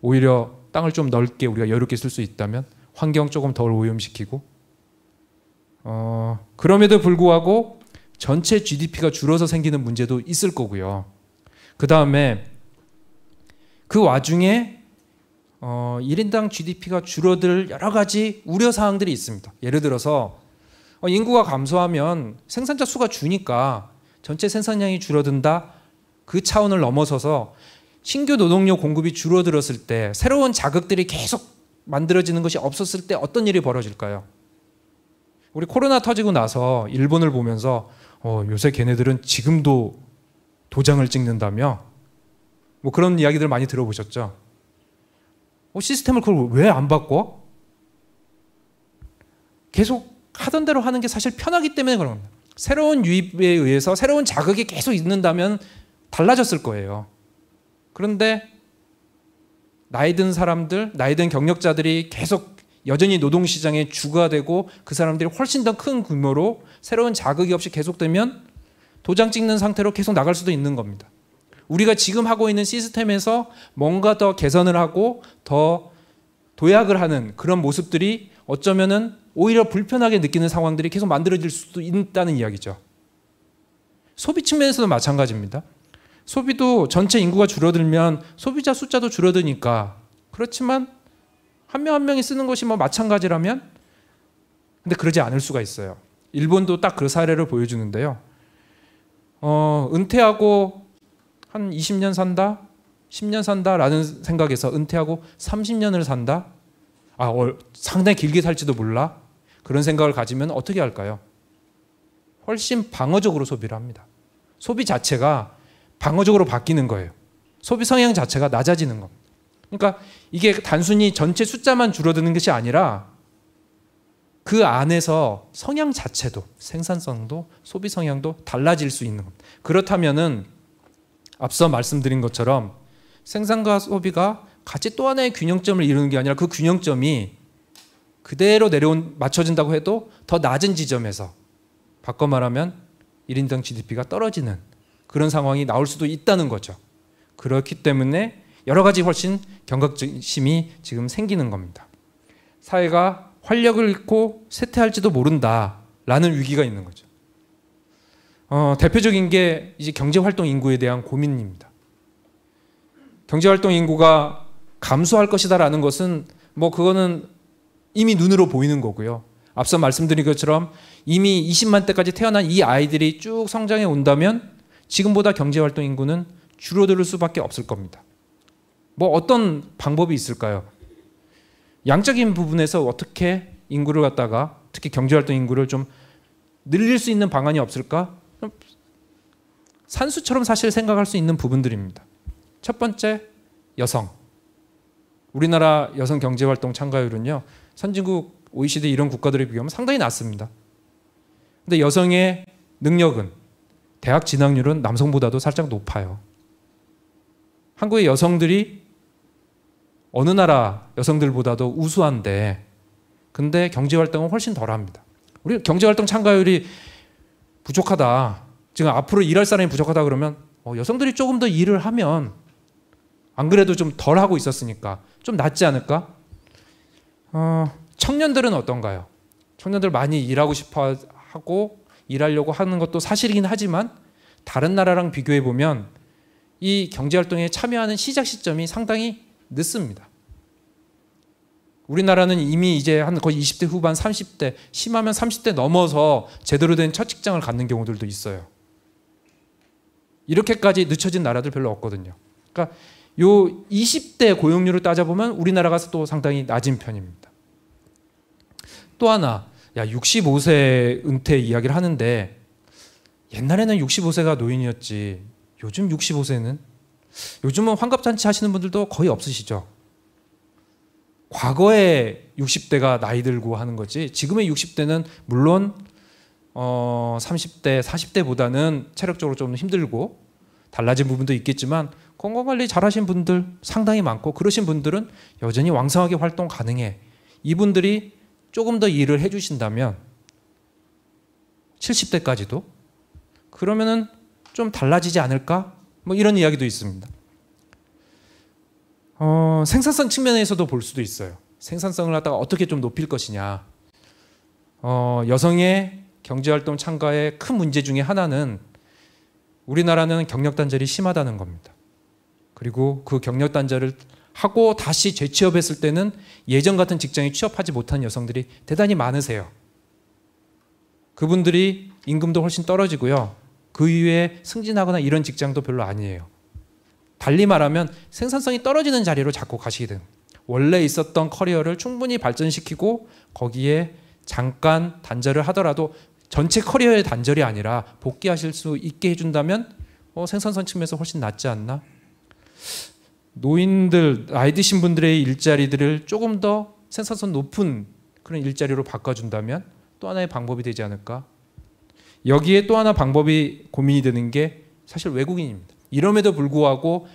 오히려 땅을 좀 넓게 우리가 여유롭게 쓸 수 있다면 환경 조금 덜 오염시키고 어, 그럼에도 불구하고 전체 GDP가 줄어서 생기는 문제도 있을 거고요. 그 다음에 그 와중에 어, 1인당 GDP가 줄어들 여러 가지 우려 사항들이 있습니다. 예를 들어서 어, 인구가 감소하면 생산자 수가 주니까 전체 생산량이 줄어든다 그 차원을 넘어서서 신규 노동력 공급이 줄어들었을 때 새로운 자극들이 계속 만들어지는 것이 없었을 때 어떤 일이 벌어질까요? 우리 코로나 터지고 나서 일본을 보면서 어, 요새 걔네들은 지금도 도장을 찍는다며 뭐 그런 이야기들 많이 들어보셨죠? 어, 시스템을 그걸 왜 안 바꿔? 계속 하던 대로 하는 게 사실 편하기 때문에 그런 겁니다. 새로운 유입에 의해서 새로운 자극이 계속 있는다면 달라졌을 거예요. 그런데 나이 든 사람들, 나이 든 경력자들이 계속 여전히 노동시장에 주가 되고 그 사람들이 훨씬 더 큰 규모로 새로운 자극이 없이 계속되면 도장 찍는 상태로 계속 나갈 수도 있는 겁니다. 우리가 지금 하고 있는 시스템에서 뭔가 더 개선을 하고 더 도약을 하는 그런 모습들이 어쩌면은 오히려 불편하게 느끼는 상황들이 계속 만들어질 수도 있다는 이야기죠. 소비 측면에서도 마찬가지입니다. 소비도 전체 인구가 줄어들면 소비자 숫자도 줄어드니까 그렇지만 한 명한 한 명이 쓰는 것이 뭐 마찬가지라면 근데 그러지 않을 수가 있어요. 일본도 딱 그 사례를 보여주는데요. 어, 은퇴하고 한 20년 산다, 10년 산다라는 생각에서 은퇴하고 30년을 산다. 아, 어, 상당히 길게 살지도 몰라. 그런 생각을 가지면 어떻게 할까요? 훨씬 방어적으로 소비를 합니다. 소비 자체가 방어적으로 바뀌는 거예요. 소비 성향 자체가 낮아지는 겁니다. 그러니까 이게 단순히 전체 숫자만 줄어드는 것이 아니라 그 안에서 성향 자체도 생산성도 소비 성향도 달라질 수 있는 겁니다. 그렇다면은 앞서 말씀드린 것처럼 생산과 소비가 같이 또 하나의 균형점을 이루는 게 아니라 그 균형점이 그대로 내려온 맞춰진다고 해도 더 낮은 지점에서 바꿔 말하면 1인당 GDP가 떨어지는 그런 상황이 나올 수도 있다는 거죠. 그렇기 때문에 여러 가지 훨씬 경각심이 지금 생기는 겁니다. 사회가 활력을 잃고 쇠퇴할지도 모른다라는 위기가 있는 거죠. 어, 대표적인 게 이제 경제활동 인구에 대한 고민입니다. 경제활동 인구가 감소할 것이다라는 것은 뭐 그거는 이미 눈으로 보이는 거고요. 앞서 말씀드린 것처럼 이미 20만 대까지 태어난 이 아이들이 쭉 성장해 온다면 지금보다 경제활동 인구는 줄어들 수밖에 없을 겁니다. 뭐 어떤 방법이 있을까요? 양적인 부분에서 어떻게 인구를 갖다가 특히 경제활동 인구를 좀 늘릴 수 있는 방안이 없을까? 산수처럼 사실 생각할 수 있는 부분들입니다. 첫 번째 여성. 우리나라 여성 경제활동 참가율은요 선진국 OECD 이런 국가들에 비교하면 상당히 낮습니다. 근데 여성의 능력은 대학 진학률은 남성보다도 살짝 높아요. 한국의 여성들이 어느 나라 여성들보다도 우수한데 근데 경제 활동은 훨씬 덜합니다. 우리 경제 활동 참가율이 부족하다. 지금 앞으로 일할 사람이 부족하다 그러면 어, 여성들이 조금 더 일을 하면 안 그래도 좀 덜 하고 있었으니까 좀 낫지 않을까? 어, 청년들은 어떤가요? 청년들 많이 일하고 싶어 하고 일하려고 하는 것도 사실이긴 하지만 다른 나라랑 비교해 보면 이 경제 활동에 참여하는 시작 시점이 상당히 늦습니다. 우리나라는 이미 이제 한 거의 20대 후반, 30대, 심하면 30대 넘어서 제대로 된 첫 직장을 갖는 경우들도 있어요. 이렇게까지 늦춰진 나라들 별로 없거든요. 그러니까 요 20대 고용률을 따져보면 우리나라가 또 상당히 낮은 편입니다. 또 하나, 야, 65세 은퇴 이야기를 하는데 옛날에는 65세가 노인이었지. 요즘 65세는? 요즘은 환갑잔치 하시는 분들도 거의 없으시죠. 과거에 60대가 나이 들고 하는 거지. 지금의 60대는 물론 어 30대, 40대보다는 체력적으로 좀 힘들고 달라진 부분도 있겠지만 건강 관리 잘하신 분들 상당히 많고 그러신 분들은 여전히 왕성하게 활동 가능해. 이분들이 조금 더 일을 해주신다면 70대까지도 그러면은 좀 달라지지 않을까? 뭐 이런 이야기도 있습니다. 어, 생산성 측면에서도 볼 수도 있어요. 생산성을 갖다가 어떻게 좀 높일 것이냐. 어, 여성의 경제활동 참가의 큰 문제 중에 하나는 우리나라는 경력 단절이 심하다는 겁니다. 그리고 그 경력 단절을 하고 다시 재취업했을 때는 예전 같은 직장에 취업하지 못한 여성들이 대단히 많으세요. 그분들이 임금도 훨씬 떨어지고요. 그 이후에 승진하거나 이런 직장도 별로 아니에요. 달리 말하면 생산성이 떨어지는 자리로 자꾸 가시게 됩니다. 원래 있었던 커리어를 충분히 발전시키고 거기에 잠깐 단절을 하더라도 전체 커리어의 단절이 아니라 복귀하실 수 있게 해준다면 어, 생산성 측면에서 훨씬 낫지 않나? 노인들 나이 드신 분들의 일자리들을 조금 더 생산성 높은 그런 일자리로 바꿔준다면 또 하나의 방법이 되지 않을까 여기에 또 하나 방법이 고민이 되는 게 사실 외국인입니다 이럼에도 불구하고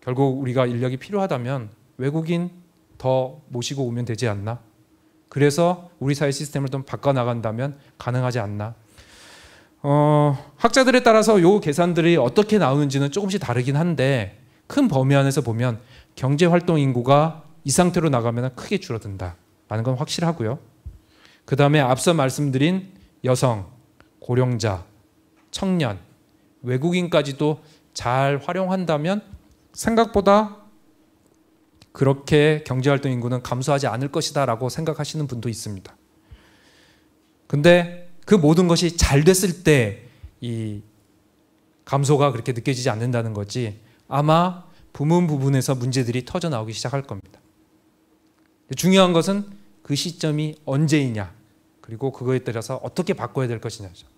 결국 우리가 인력이 필요하다면 외국인 더 모시고 오면 되지 않나 그래서 우리 사회 시스템을 좀 바꿔나간다면 가능하지 않나 어, 학자들에 따라서 요 계산들이 어떻게 나오는지는 조금씩 다르긴 한데 큰 범위 안에서 보면 경제 활동 인구가 이 상태로 나가면 크게 줄어든다라는 건 확실하고요. 그 다음에 앞서 말씀드린 여성, 고령자, 청년, 외국인까지도 잘 활용한다면 생각보다 그렇게 경제활동 인구는 감소하지 않을 것이다라고 생각하시는 분도 있습니다. 근데 그 모든 것이 잘 됐을 때 이 감소가 그렇게 느껴지지 않는다는 거지 아마 부문 부분에서 문제들이 터져 나오기 시작할 겁니다. 중요한 것은 그 시점이 언제이냐 그리고 그거에 따라서 어떻게 바꿔야 될 것이냐죠.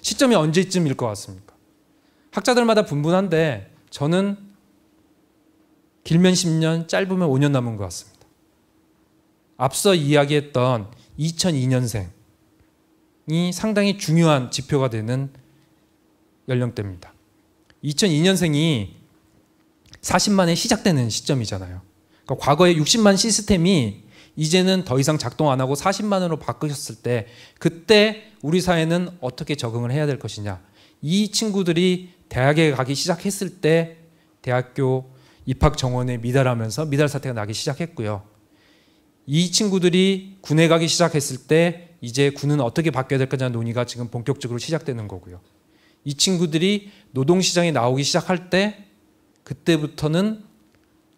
시점이 언제쯤일 것 같습니까? 학자들마다 분분한데 저는 길면 10년, 짧으면 5년 남은 것 같습니다. 앞서 이야기했던 2002년생이 상당히 중요한 지표가 되는 연령대입니다. 2002년생이 40만에 시작되는 시점이잖아요. 그러니까 과거에 60만 시스템이 이제는 더 이상 작동 안 하고 40만으로 바꾸셨을 때 그때 우리 사회는 어떻게 적응을 해야 될 것이냐. 이 친구들이 대학에 가기 시작했을 때 대학교 입학 정원에 미달하면서 미달 사태가 나기 시작했고요. 이 친구들이 군에 가기 시작했을 때 이제 군은 어떻게 바뀌어야 될 거냐 논의가 지금 본격적으로 시작되는 거고요. 이 친구들이 노동시장에 나오기 시작할 때 그때부터는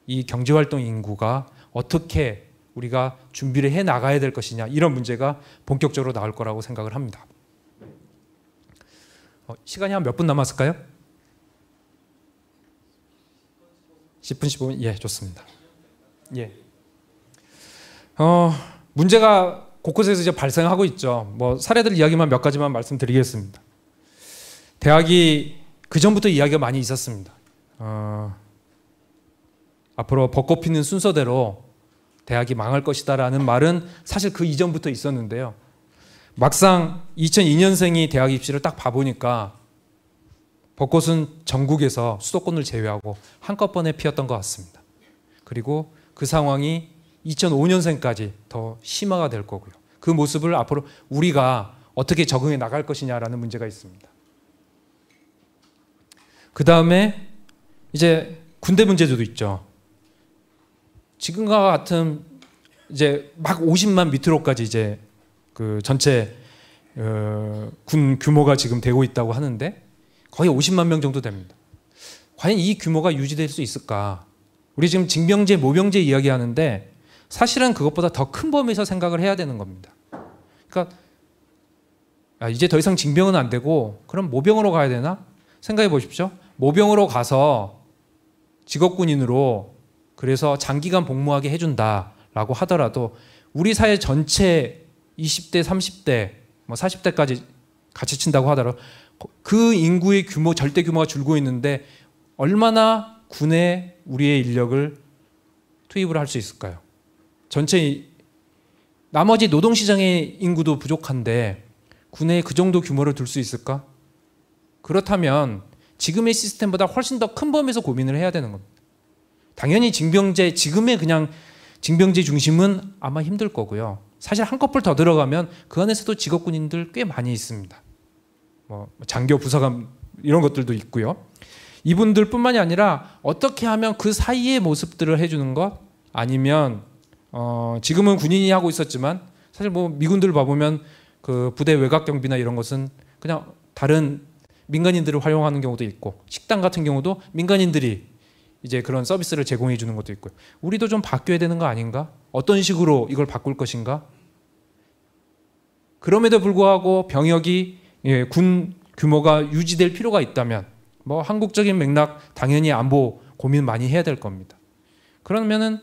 이 경제활동 인구가 어떻게 우리가 준비를 해 나가야 될 것이냐 이런 문제가 본격적으로 나올 거라고 생각을 합니다. 어, 시간이 한 몇 분 남았을까요? 10분 15분 예 좋습니다. 예. 어 문제가 곳곳에서 이제 발생하고 있죠. 뭐 사례들 이야기만 몇 가지만 말씀드리겠습니다. 대학이 그 전부터 이야기가 많이 있었습니다. 어, 앞으로 벚꽃 피는 순서대로 대학이 망할 것이다라는 말은 사실 그 이전부터 있었는데요. 막상 2002년생이 대학 입시를 딱 봐보니까 벚꽃은 전국에서 수도권을 제외하고 한꺼번에 피었던 것 같습니다. 그리고 그 상황이 2005년생까지 더 심화가 될 거고요. 그 모습을 앞으로 우리가 어떻게 적응해 나갈 것이냐라는 문제가 있습니다. 그 다음에 이제 군대 문제도 있죠. 지금과 같은 이제 막 50만 밑으로까지 이제 그 전체 어, 군 규모가 지금 되고 있다고 하는데 거의 50만 명 정도 됩니다. 과연 이 규모가 유지될 수 있을까? 우리 지금 징병제, 모병제 이야기하는데 사실은 그것보다 더 큰 범위에서 생각을 해야 되는 겁니다. 그러니까 아, 이제 더 이상 징병은 안 되고 그럼 모병으로 가야 되나? 생각해 보십시오. 모병으로 가서 직업군인으로 그래서 장기간 복무하게 해준다라고 하더라도 우리 사회 전체 20대, 30대, 뭐 40대까지 같이 친다고 하더라도 그 인구의 규모, 절대 규모가 줄고 있는데 얼마나 군에 우리의 인력을 투입을 할 수 있을까요? 전체 나머지 노동시장의 인구도 부족한데 군에 그 정도 규모를 둘 수 있을까? 그렇다면 지금의 시스템보다 훨씬 더 큰 범위에서 고민을 해야 되는 겁니다. 당연히 징병제 지금의 그냥 징병제 중심은 아마 힘들 거고요. 사실 한 커플 더 들어가면 그 안에서도 직업군인들 꽤 많이 있습니다. 뭐, 뭐 장교 부사관 이런 것들도 있고요. 이분들뿐만이 아니라 어떻게 하면 그 사이의 모습들을 해주는 것 아니면 어 지금은 군인이 하고 있었지만 사실 뭐 미군들 봐보면 그 부대 외곽 경비나 이런 것은 그냥 다른 민간인들을 활용하는 경우도 있고 식당 같은 경우도 민간인들이 이제 그런 서비스를 제공해 주는 것도 있고요. 우리도 좀 바뀌어야 되는 거 아닌가? 어떤 식으로 이걸 바꿀 것인가? 그럼에도 불구하고 병역이 예, 군 규모가 유지될 필요가 있다면 뭐 한국적인 맥락 당연히 안보 고민 많이 해야 될 겁니다. 그러면은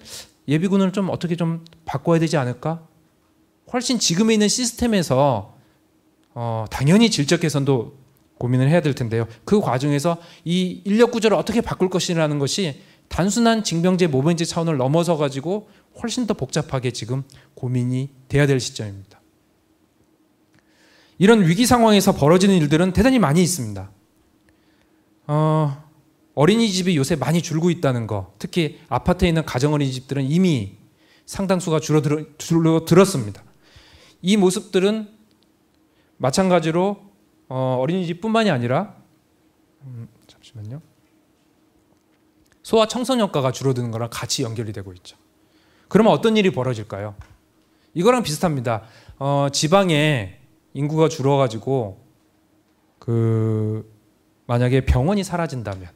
예비군을 좀 어떻게 좀 바꿔야 되지 않을까? 훨씬 지금에 있는 시스템에서 어, 당연히 질적 개선도 고민을 해야 될 텐데요. 그 과정에서 이 인력 구조를 어떻게 바꿀 것이라는 것이 단순한 징병제 모범제 차원을 넘어서 가지고 훨씬 더 복잡하게 지금 고민이 돼야 될 시점입니다. 이런 위기 상황에서 벌어지는 일들은 대단히 많이 있습니다. 어, 어린이집이 요새 많이 줄고 있다는 거, 특히 아파트에 있는 가정어린이집들은 이미 상당수가 줄어들었습니다. 이 모습들은 마찬가지로 어, 린이집뿐만이 아니라 음, 잠시만요. 소아 청소년과가 줄어드는 거랑 같이 연결이 되고 있죠. 그러면 어떤 일이 벌어질까요? 이거랑 비슷합니다. 어, 지방에 인구가 줄어가지고 그 만약에 병원이 사라진다면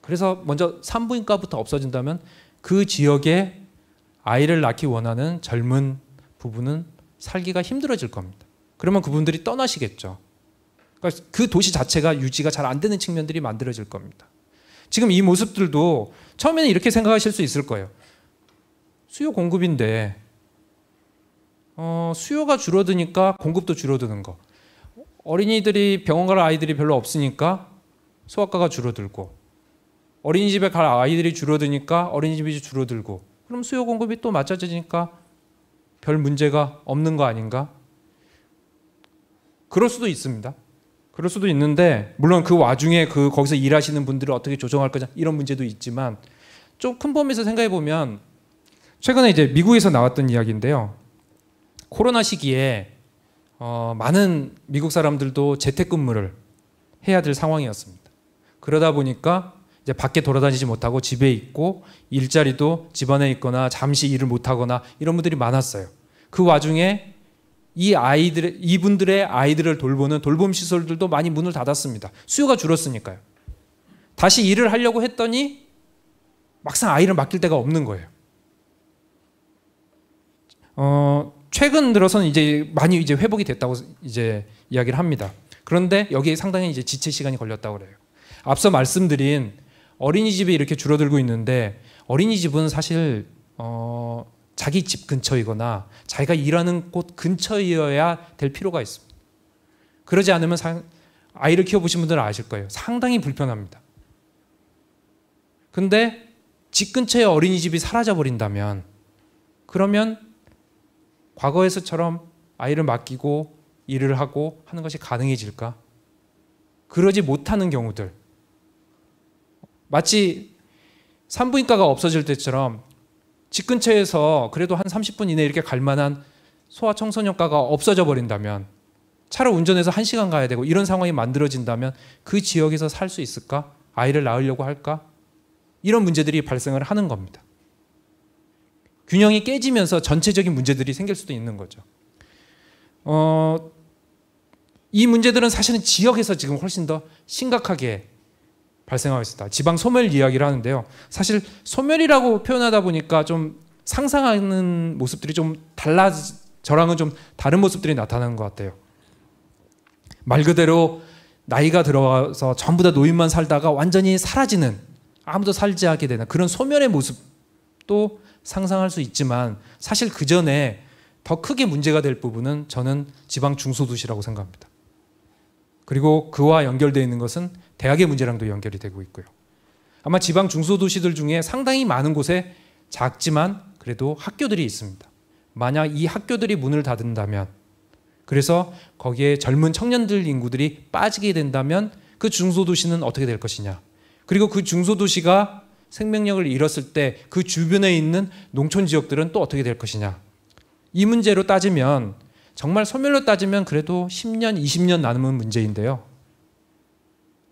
그래서 먼저 산부인과부터 없어진다면 그 지역에 아이를 낳기 원하는 젊은 부부는 살기가 힘들어질 겁니다. 그러면 그분들이 떠나시겠죠. 그러니까 그 도시 자체가 유지가 잘 안 되는 측면들이 만들어질 겁니다. 지금 이 모습들도 처음에는 이렇게 생각하실 수 있을 거예요. 수요 공급인데 어, 수요가 줄어드니까 공급도 줄어드는 거. 어린이들이 병원 갈 아이들이 별로 없으니까 소아과가 줄어들고 어린이집에 갈 아이들이 줄어드니까 어린이집이 줄어들고 그럼 수요 공급이 또 맞춰지니까 별 문제가 없는 거 아닌가? 그럴 수도 있습니다. 그럴 수도 있는데 물론 그 와중에 그 거기서 일하시는 분들을 어떻게 조정할 거냐 이런 문제도 있지만 좀 큰 범위에서 생각해 보면 최근에 이제 미국에서 나왔던 이야기인데요. 코로나 시기에 어, 많은 미국 사람들도 재택근무를 해야 될 상황이었습니다. 그러다 보니까 이제 밖에 돌아다니지 못하고 집에 있고 일자리도 집안에 있거나 잠시 일을 못하거나 이런 분들이 많았어요. 그 와중에 이 아이들 이분들의 아이들을 돌보는 돌봄 시설들도 많이 문을 닫았습니다. 수요가 줄었으니까요. 다시 일을 하려고 했더니 막상 아이를 맡길 데가 없는 거예요. 어, 최근 들어서는 이제 많이 이제 회복이 됐다고 이제 이야기를 합니다. 그런데 여기에 상당히 이제 지체 시간이 걸렸다고 그래요. 앞서 말씀드린 어린이집이 이렇게 줄어들고 있는데 어린이집은 사실 어, 자기 집 근처이거나 자기가 일하는 곳 근처이어야 될 필요가 있습니다. 그러지 않으면 상, 아이를 키워보신 분들은 아실 거예요. 상당히 불편합니다. 근데 집 근처에 어린이집이 사라져버린다면 그러면 과거에서처럼 아이를 맡기고 일을 하고 하는 것이 가능해질까? 그러지 못하는 경우들. 마치 산부인과가 없어질 때처럼 집 근처에서 그래도 한 30분 이내 이렇게 갈 만한 소아청소년과가 없어져 버린다면 차를 운전해서 1시간 가야 되고 이런 상황이 만들어진다면 그 지역에서 살 수 있을까? 아이를 낳으려고 할까? 이런 문제들이 발생을 하는 겁니다. 균형이 깨지면서 전체적인 문제들이 생길 수도 있는 거죠. 어, 이 문제들은 사실은 지역에서 지금 훨씬 더 심각하게 발생하고 있었다 지방 소멸 이야기를 하는데요. 사실 소멸이라고 표현하다 보니까 좀 상상하는 모습들이 좀 달라 저랑은 좀 다른 모습들이 나타나는 것 같아요. 말 그대로 나이가 들어와서 전부 다 노인만 살다가 완전히 사라지는 아무도 살지 않게 되는 그런 소멸의 모습도 상상할 수 있지만 사실 그 전에 더 크게 문제가 될 부분은 저는 지방 중소도시라고 생각합니다. 그리고 그와 연결되어 있는 것은 대학의 문제랑도 연결이 되고 있고요. 아마 지방 중소도시들 중에 상당히 많은 곳에 작지만 그래도 학교들이 있습니다. 만약 이 학교들이 문을 닫는다면 그래서 거기에 젊은 청년들 인구들이 빠지게 된다면 그 중소도시는 어떻게 될 것이냐. 그리고 그 중소도시가 생명력을 잃었을 때 그 주변에 있는 농촌 지역들은 또 어떻게 될 것이냐. 이 문제로 따지면 정말 소멸로 따지면 그래도 10년, 20년 남은 문제인데요.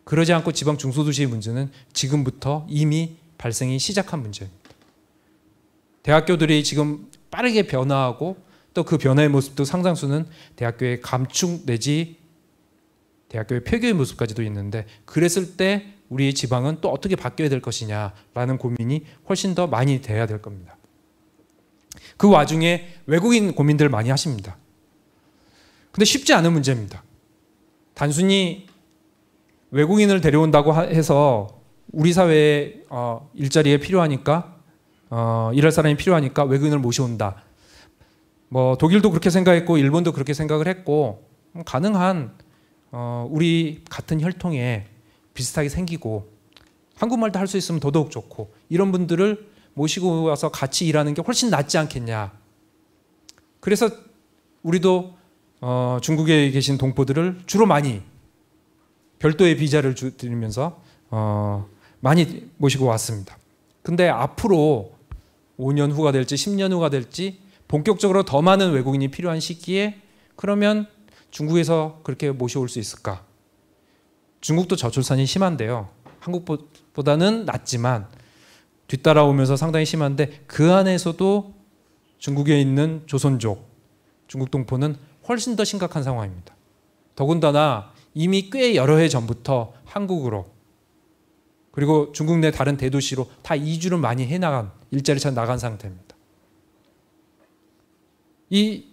그러지 않고 지방 중소도시의 문제는 지금부터 이미 발생이 시작한 문제입니다. 대학교들이 지금 빠르게 변화하고 또 그 변화의 모습도 상상수는 대학교의 감축 내지 대학교의 폐교의 모습까지도 있는데 그랬을 때 우리 의 지방은 또 어떻게 바뀌어야 될 것이냐라는 고민이 훨씬 더 많이 돼야 될 겁니다. 그 와중에 외국인 고민들 많이 하십니다. 근데 쉽지 않은 문제입니다. 단순히 외국인을 데려온다고 해서 우리 사회에 어, 일자리에 필요하니까 어, 일할 사람이 필요하니까 외국인을 모셔온다. 뭐 독일도 그렇게 생각했고 일본도 그렇게 생각을 했고 뭐 가능한 어, 우리 같은 혈통에 비슷하게 생기고 한국말도 할 수 있으면 더더욱 좋고 이런 분들을 모시고 와서 같이 일하는 게 훨씬 낫지 않겠냐. 그래서 우리도 어, 중국에 계신 동포들을 주로 많이 별도의 비자를 주, 드리면서 어, 많이 모시고 왔습니다. 근데 앞으로 5년 후가 될지 10년 후가 될지 본격적으로 더 많은 외국인이 필요한 시기에 그러면 중국에서 그렇게 모셔올 수 있을까? 중국도 저출산이 심한데요. 한국보다는 낮지만 뒤따라오면서 상당히 심한데 그 안에서도 중국에 있는 조선족, 중국 동포는 훨씬 더 심각한 상황입니다. 더군다나 이미 꽤 여러 해 전부터 한국으로 그리고 중국 내 다른 대도시로 다 이주를 많이 해나간 일자리 차 나간 상태입니다. 이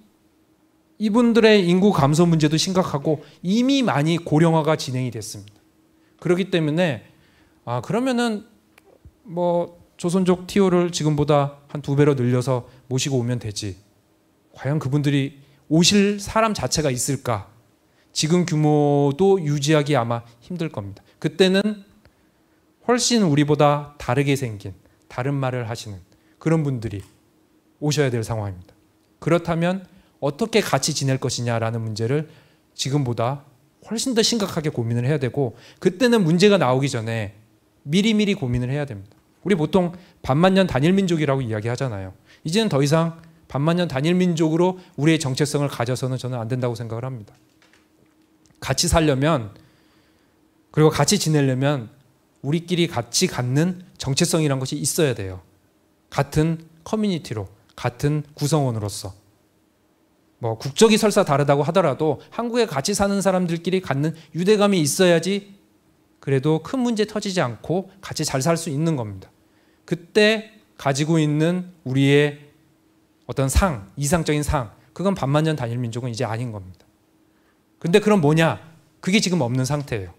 이분들의 인구 감소 문제도 심각하고 이미 많이 고령화가 진행이 됐습니다. 그렇기 때문에 아 그러면은 뭐 조선족 티오를 지금보다 한 두 배로 늘려서 모시고 오면 되지. 과연 그분들이 오실 사람 자체가 있을까? 지금 규모도 유지하기 아마 힘들 겁니다. 그때는 훨씬 우리보다 다르게 생긴 다른 말을 하시는 그런 분들이 오셔야 될 상황입니다. 그렇다면 어떻게 같이 지낼 것이냐라는 문제를 지금보다 훨씬 더 심각하게 고민을 해야 되고 그때는 문제가 나오기 전에 미리미리 고민을 해야 됩니다. 우리 보통 반만년 단일 민족이라고 이야기하잖아요. 이제는 더 이상 반만년 단일 민족으로 우리의 정체성을 가져서는 저는 안 된다고 생각을 합니다. 같이 살려면 그리고 같이 지내려면 우리끼리 같이 갖는 정체성이란 것이 있어야 돼요. 같은 커뮤니티로, 같은 구성원으로서. 뭐 국적이 설사 다르다고 하더라도 한국에 같이 사는 사람들끼리 갖는 유대감이 있어야지 그래도 큰 문제 터지지 않고 같이 잘 살 수 있는 겁니다. 그때 가지고 있는 우리의 어떤 상, 이상적인 상, 그건 반만년 단일 민족은 이제 아닌 겁니다. 근데 그럼 뭐냐? 그게 지금 없는 상태예요.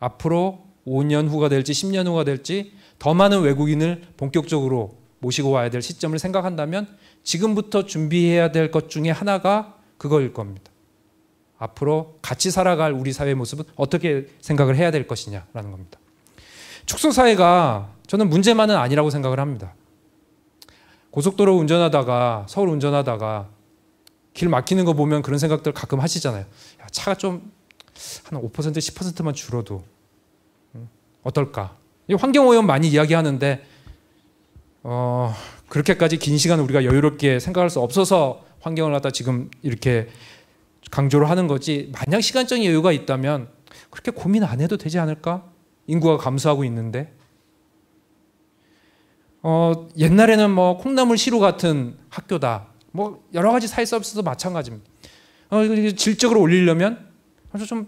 앞으로 5년 후가 될지 10년 후가 될지 더 많은 외국인을 본격적으로 모시고 와야 될 시점을 생각한다면 지금부터 준비해야 될 것 중에 하나가 그거일 겁니다. 앞으로 같이 살아갈 우리 사회 모습은 어떻게 생각을 해야 될 것이냐라는 겁니다. 축소사회가 저는 문제만은 아니라고 생각을 합니다. 고속도로 운전하다가 서울 운전하다가 길 막히는 거 보면 그런 생각들 가끔 하시잖아요. 야, 차가 좀 한 5% 10%만 줄어도 음, 어떨까? 환경 오염 많이 이야기하는데 어, 그렇게까지 긴 시간 우리가 여유롭게 생각할 수 없어서 환경을 갖다 지금 이렇게 강조를 하는 거지 만약 시간적인 여유가 있다면 그렇게 고민 안 해도 되지 않을까? 인구가 감소하고 있는데 어, 옛날에는 뭐 콩나물 시루 같은 학교다. 뭐 여러 가지 사회 서비스도 마찬가지입니다. 어, 질적으로 올리려면 아주 좀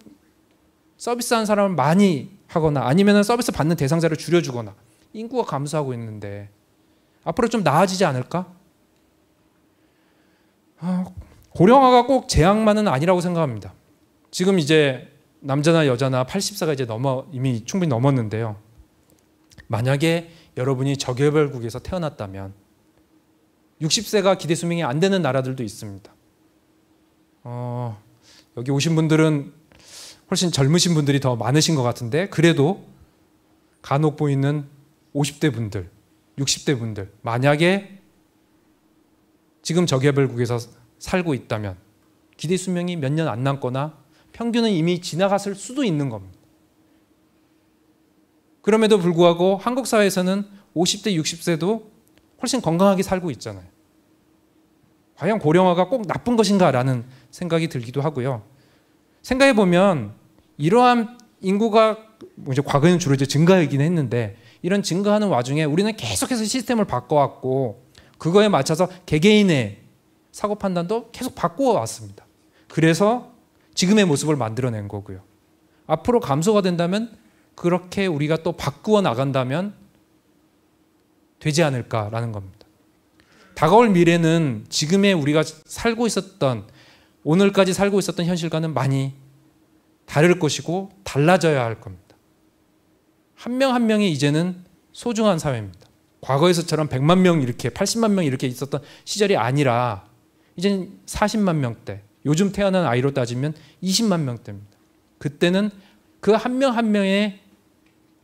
서비스한 사람을 많이 하거나 아니면 서비스 받는 대상자를 줄여주거나 인구가 감소하고 있는데 앞으로 좀 나아지지 않을까? 어, 고령화가 꼭 재앙만은 아니라고 생각합니다. 지금 이제 남자나 여자나 80세가 이제 넘어 이미 충분히 넘었는데요. 만약에 여러분이 저개발국에서 태어났다면 60세가 기대 수명이 안 되는 나라들도 있습니다. 어, 여기 오신 분들은 훨씬 젊으신 분들이 더 많으신 것 같은데 그래도 간혹 보이는 50대 분들, 60대 분들 만약에 지금 저개발국에서 살고 있다면 기대 수명이 몇 년 안 남거나 평균은 이미 지나갔을 수도 있는 겁니다. 그럼에도 불구하고 한국 사회에서는 50대, 60세도 훨씬 건강하게 살고 있잖아요. 과연 고령화가 꼭 나쁜 것인가라는 생각이 들기도 하고요. 생각해 보면 이러한 인구가 뭐 이제 과거에는 주로 이제 증가이긴 했는데 이런 증가하는 와중에 우리는 계속해서 시스템을 바꿔왔고 그거에 맞춰서 개개인의 사고 판단도 계속 바꾸어 왔습니다. 그래서 지금의 모습을 만들어낸 거고요. 앞으로 감소가 된다면 그렇게 우리가 또 바꾸어 나간다면 되지 않을까라는 겁니다. 다가올 미래는 지금의 우리가 살고 있었던 오늘까지 살고 있었던 현실과는 많이 다를 것이고 달라져야 할 겁니다. 한 명한 한 명이 이제는 소중한 사회입니다. 과거에서처럼 100만 명 이렇게 80만 명 이렇게 있었던 시절이 아니라 이제는 40만 명대 요즘 태어난 아이로 따지면 20만 명대입니다. 그때는 그 한 명한 한 명의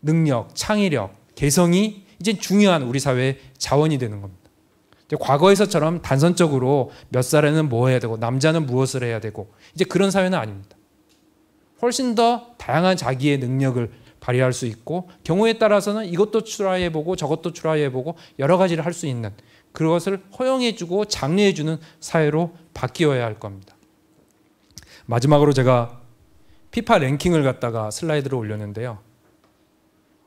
능력, 창의력, 개성이 이제 중요한 우리 사회의 자원이 되는 겁니다. 과거에서처럼 단선적으로 몇 살에는 뭐 해야 되고 남자는 무엇을 해야 되고 이제 그런 사회는 아닙니다. 훨씬 더 다양한 자기의 능력을 발휘할 수 있고 경우에 따라서는 이것도 트라해보고 저것도 트라해보고 여러 가지를 할 수 있는 그것을 허용해주고 장려해주는 사회로 바뀌어야 할 겁니다. 마지막으로 제가 피파 랭킹을 갖다가 슬라이드로 올렸는데요.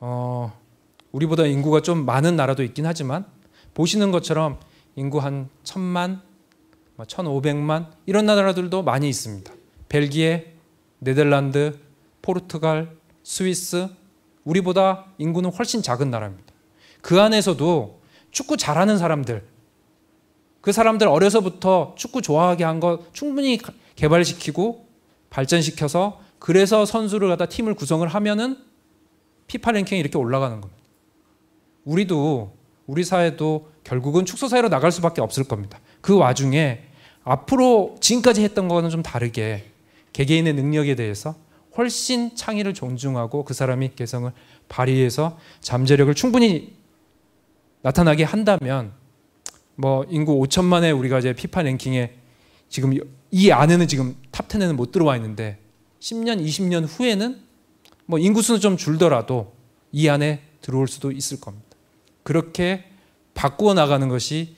어, 우리보다 인구가 좀 많은 나라도 있긴 하지만 보시는 것처럼 인구 한 천만, 뭐 천오백만 이런 나라들도 많이 있습니다. 벨기에, 네덜란드, 포르투갈, 스위스 우리보다 인구는 훨씬 작은 나라입니다. 그 안에서도 축구 잘하는 사람들 그 사람들 어려서부터 축구 좋아하게 한 것 충분히 개발시키고 발전시켜서 그래서 선수를 갖다 팀을 구성을 하면은 피파 랭킹이 이렇게 올라가는 겁니다. 우리도 우리 사회도 결국은 축소 사회로 나갈 수밖에 없을 겁니다. 그 와중에 앞으로 지금까지 했던 거는 좀 다르게 개개인의 능력에 대해서 훨씬 창의를 존중하고 그 사람이 개성을 발휘해서 잠재력을 충분히 나타나게 한다면 뭐 인구 5천만에 우리가 이제 피파 랭킹에 지금 이 안에는 지금 탑10에는 못 들어와 있는데 10년, 20년 후에는 뭐 인구수는 좀 줄더라도 이 안에 들어올 수도 있을 겁니다. 그렇게 바꾸어 나가는 것이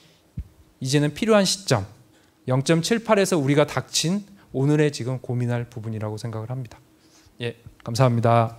이제는 필요한 시점 0.78에서 우리가 닥친 오늘의 지금 고민할 부분이라고 생각을 합니다. 예, 감사합니다.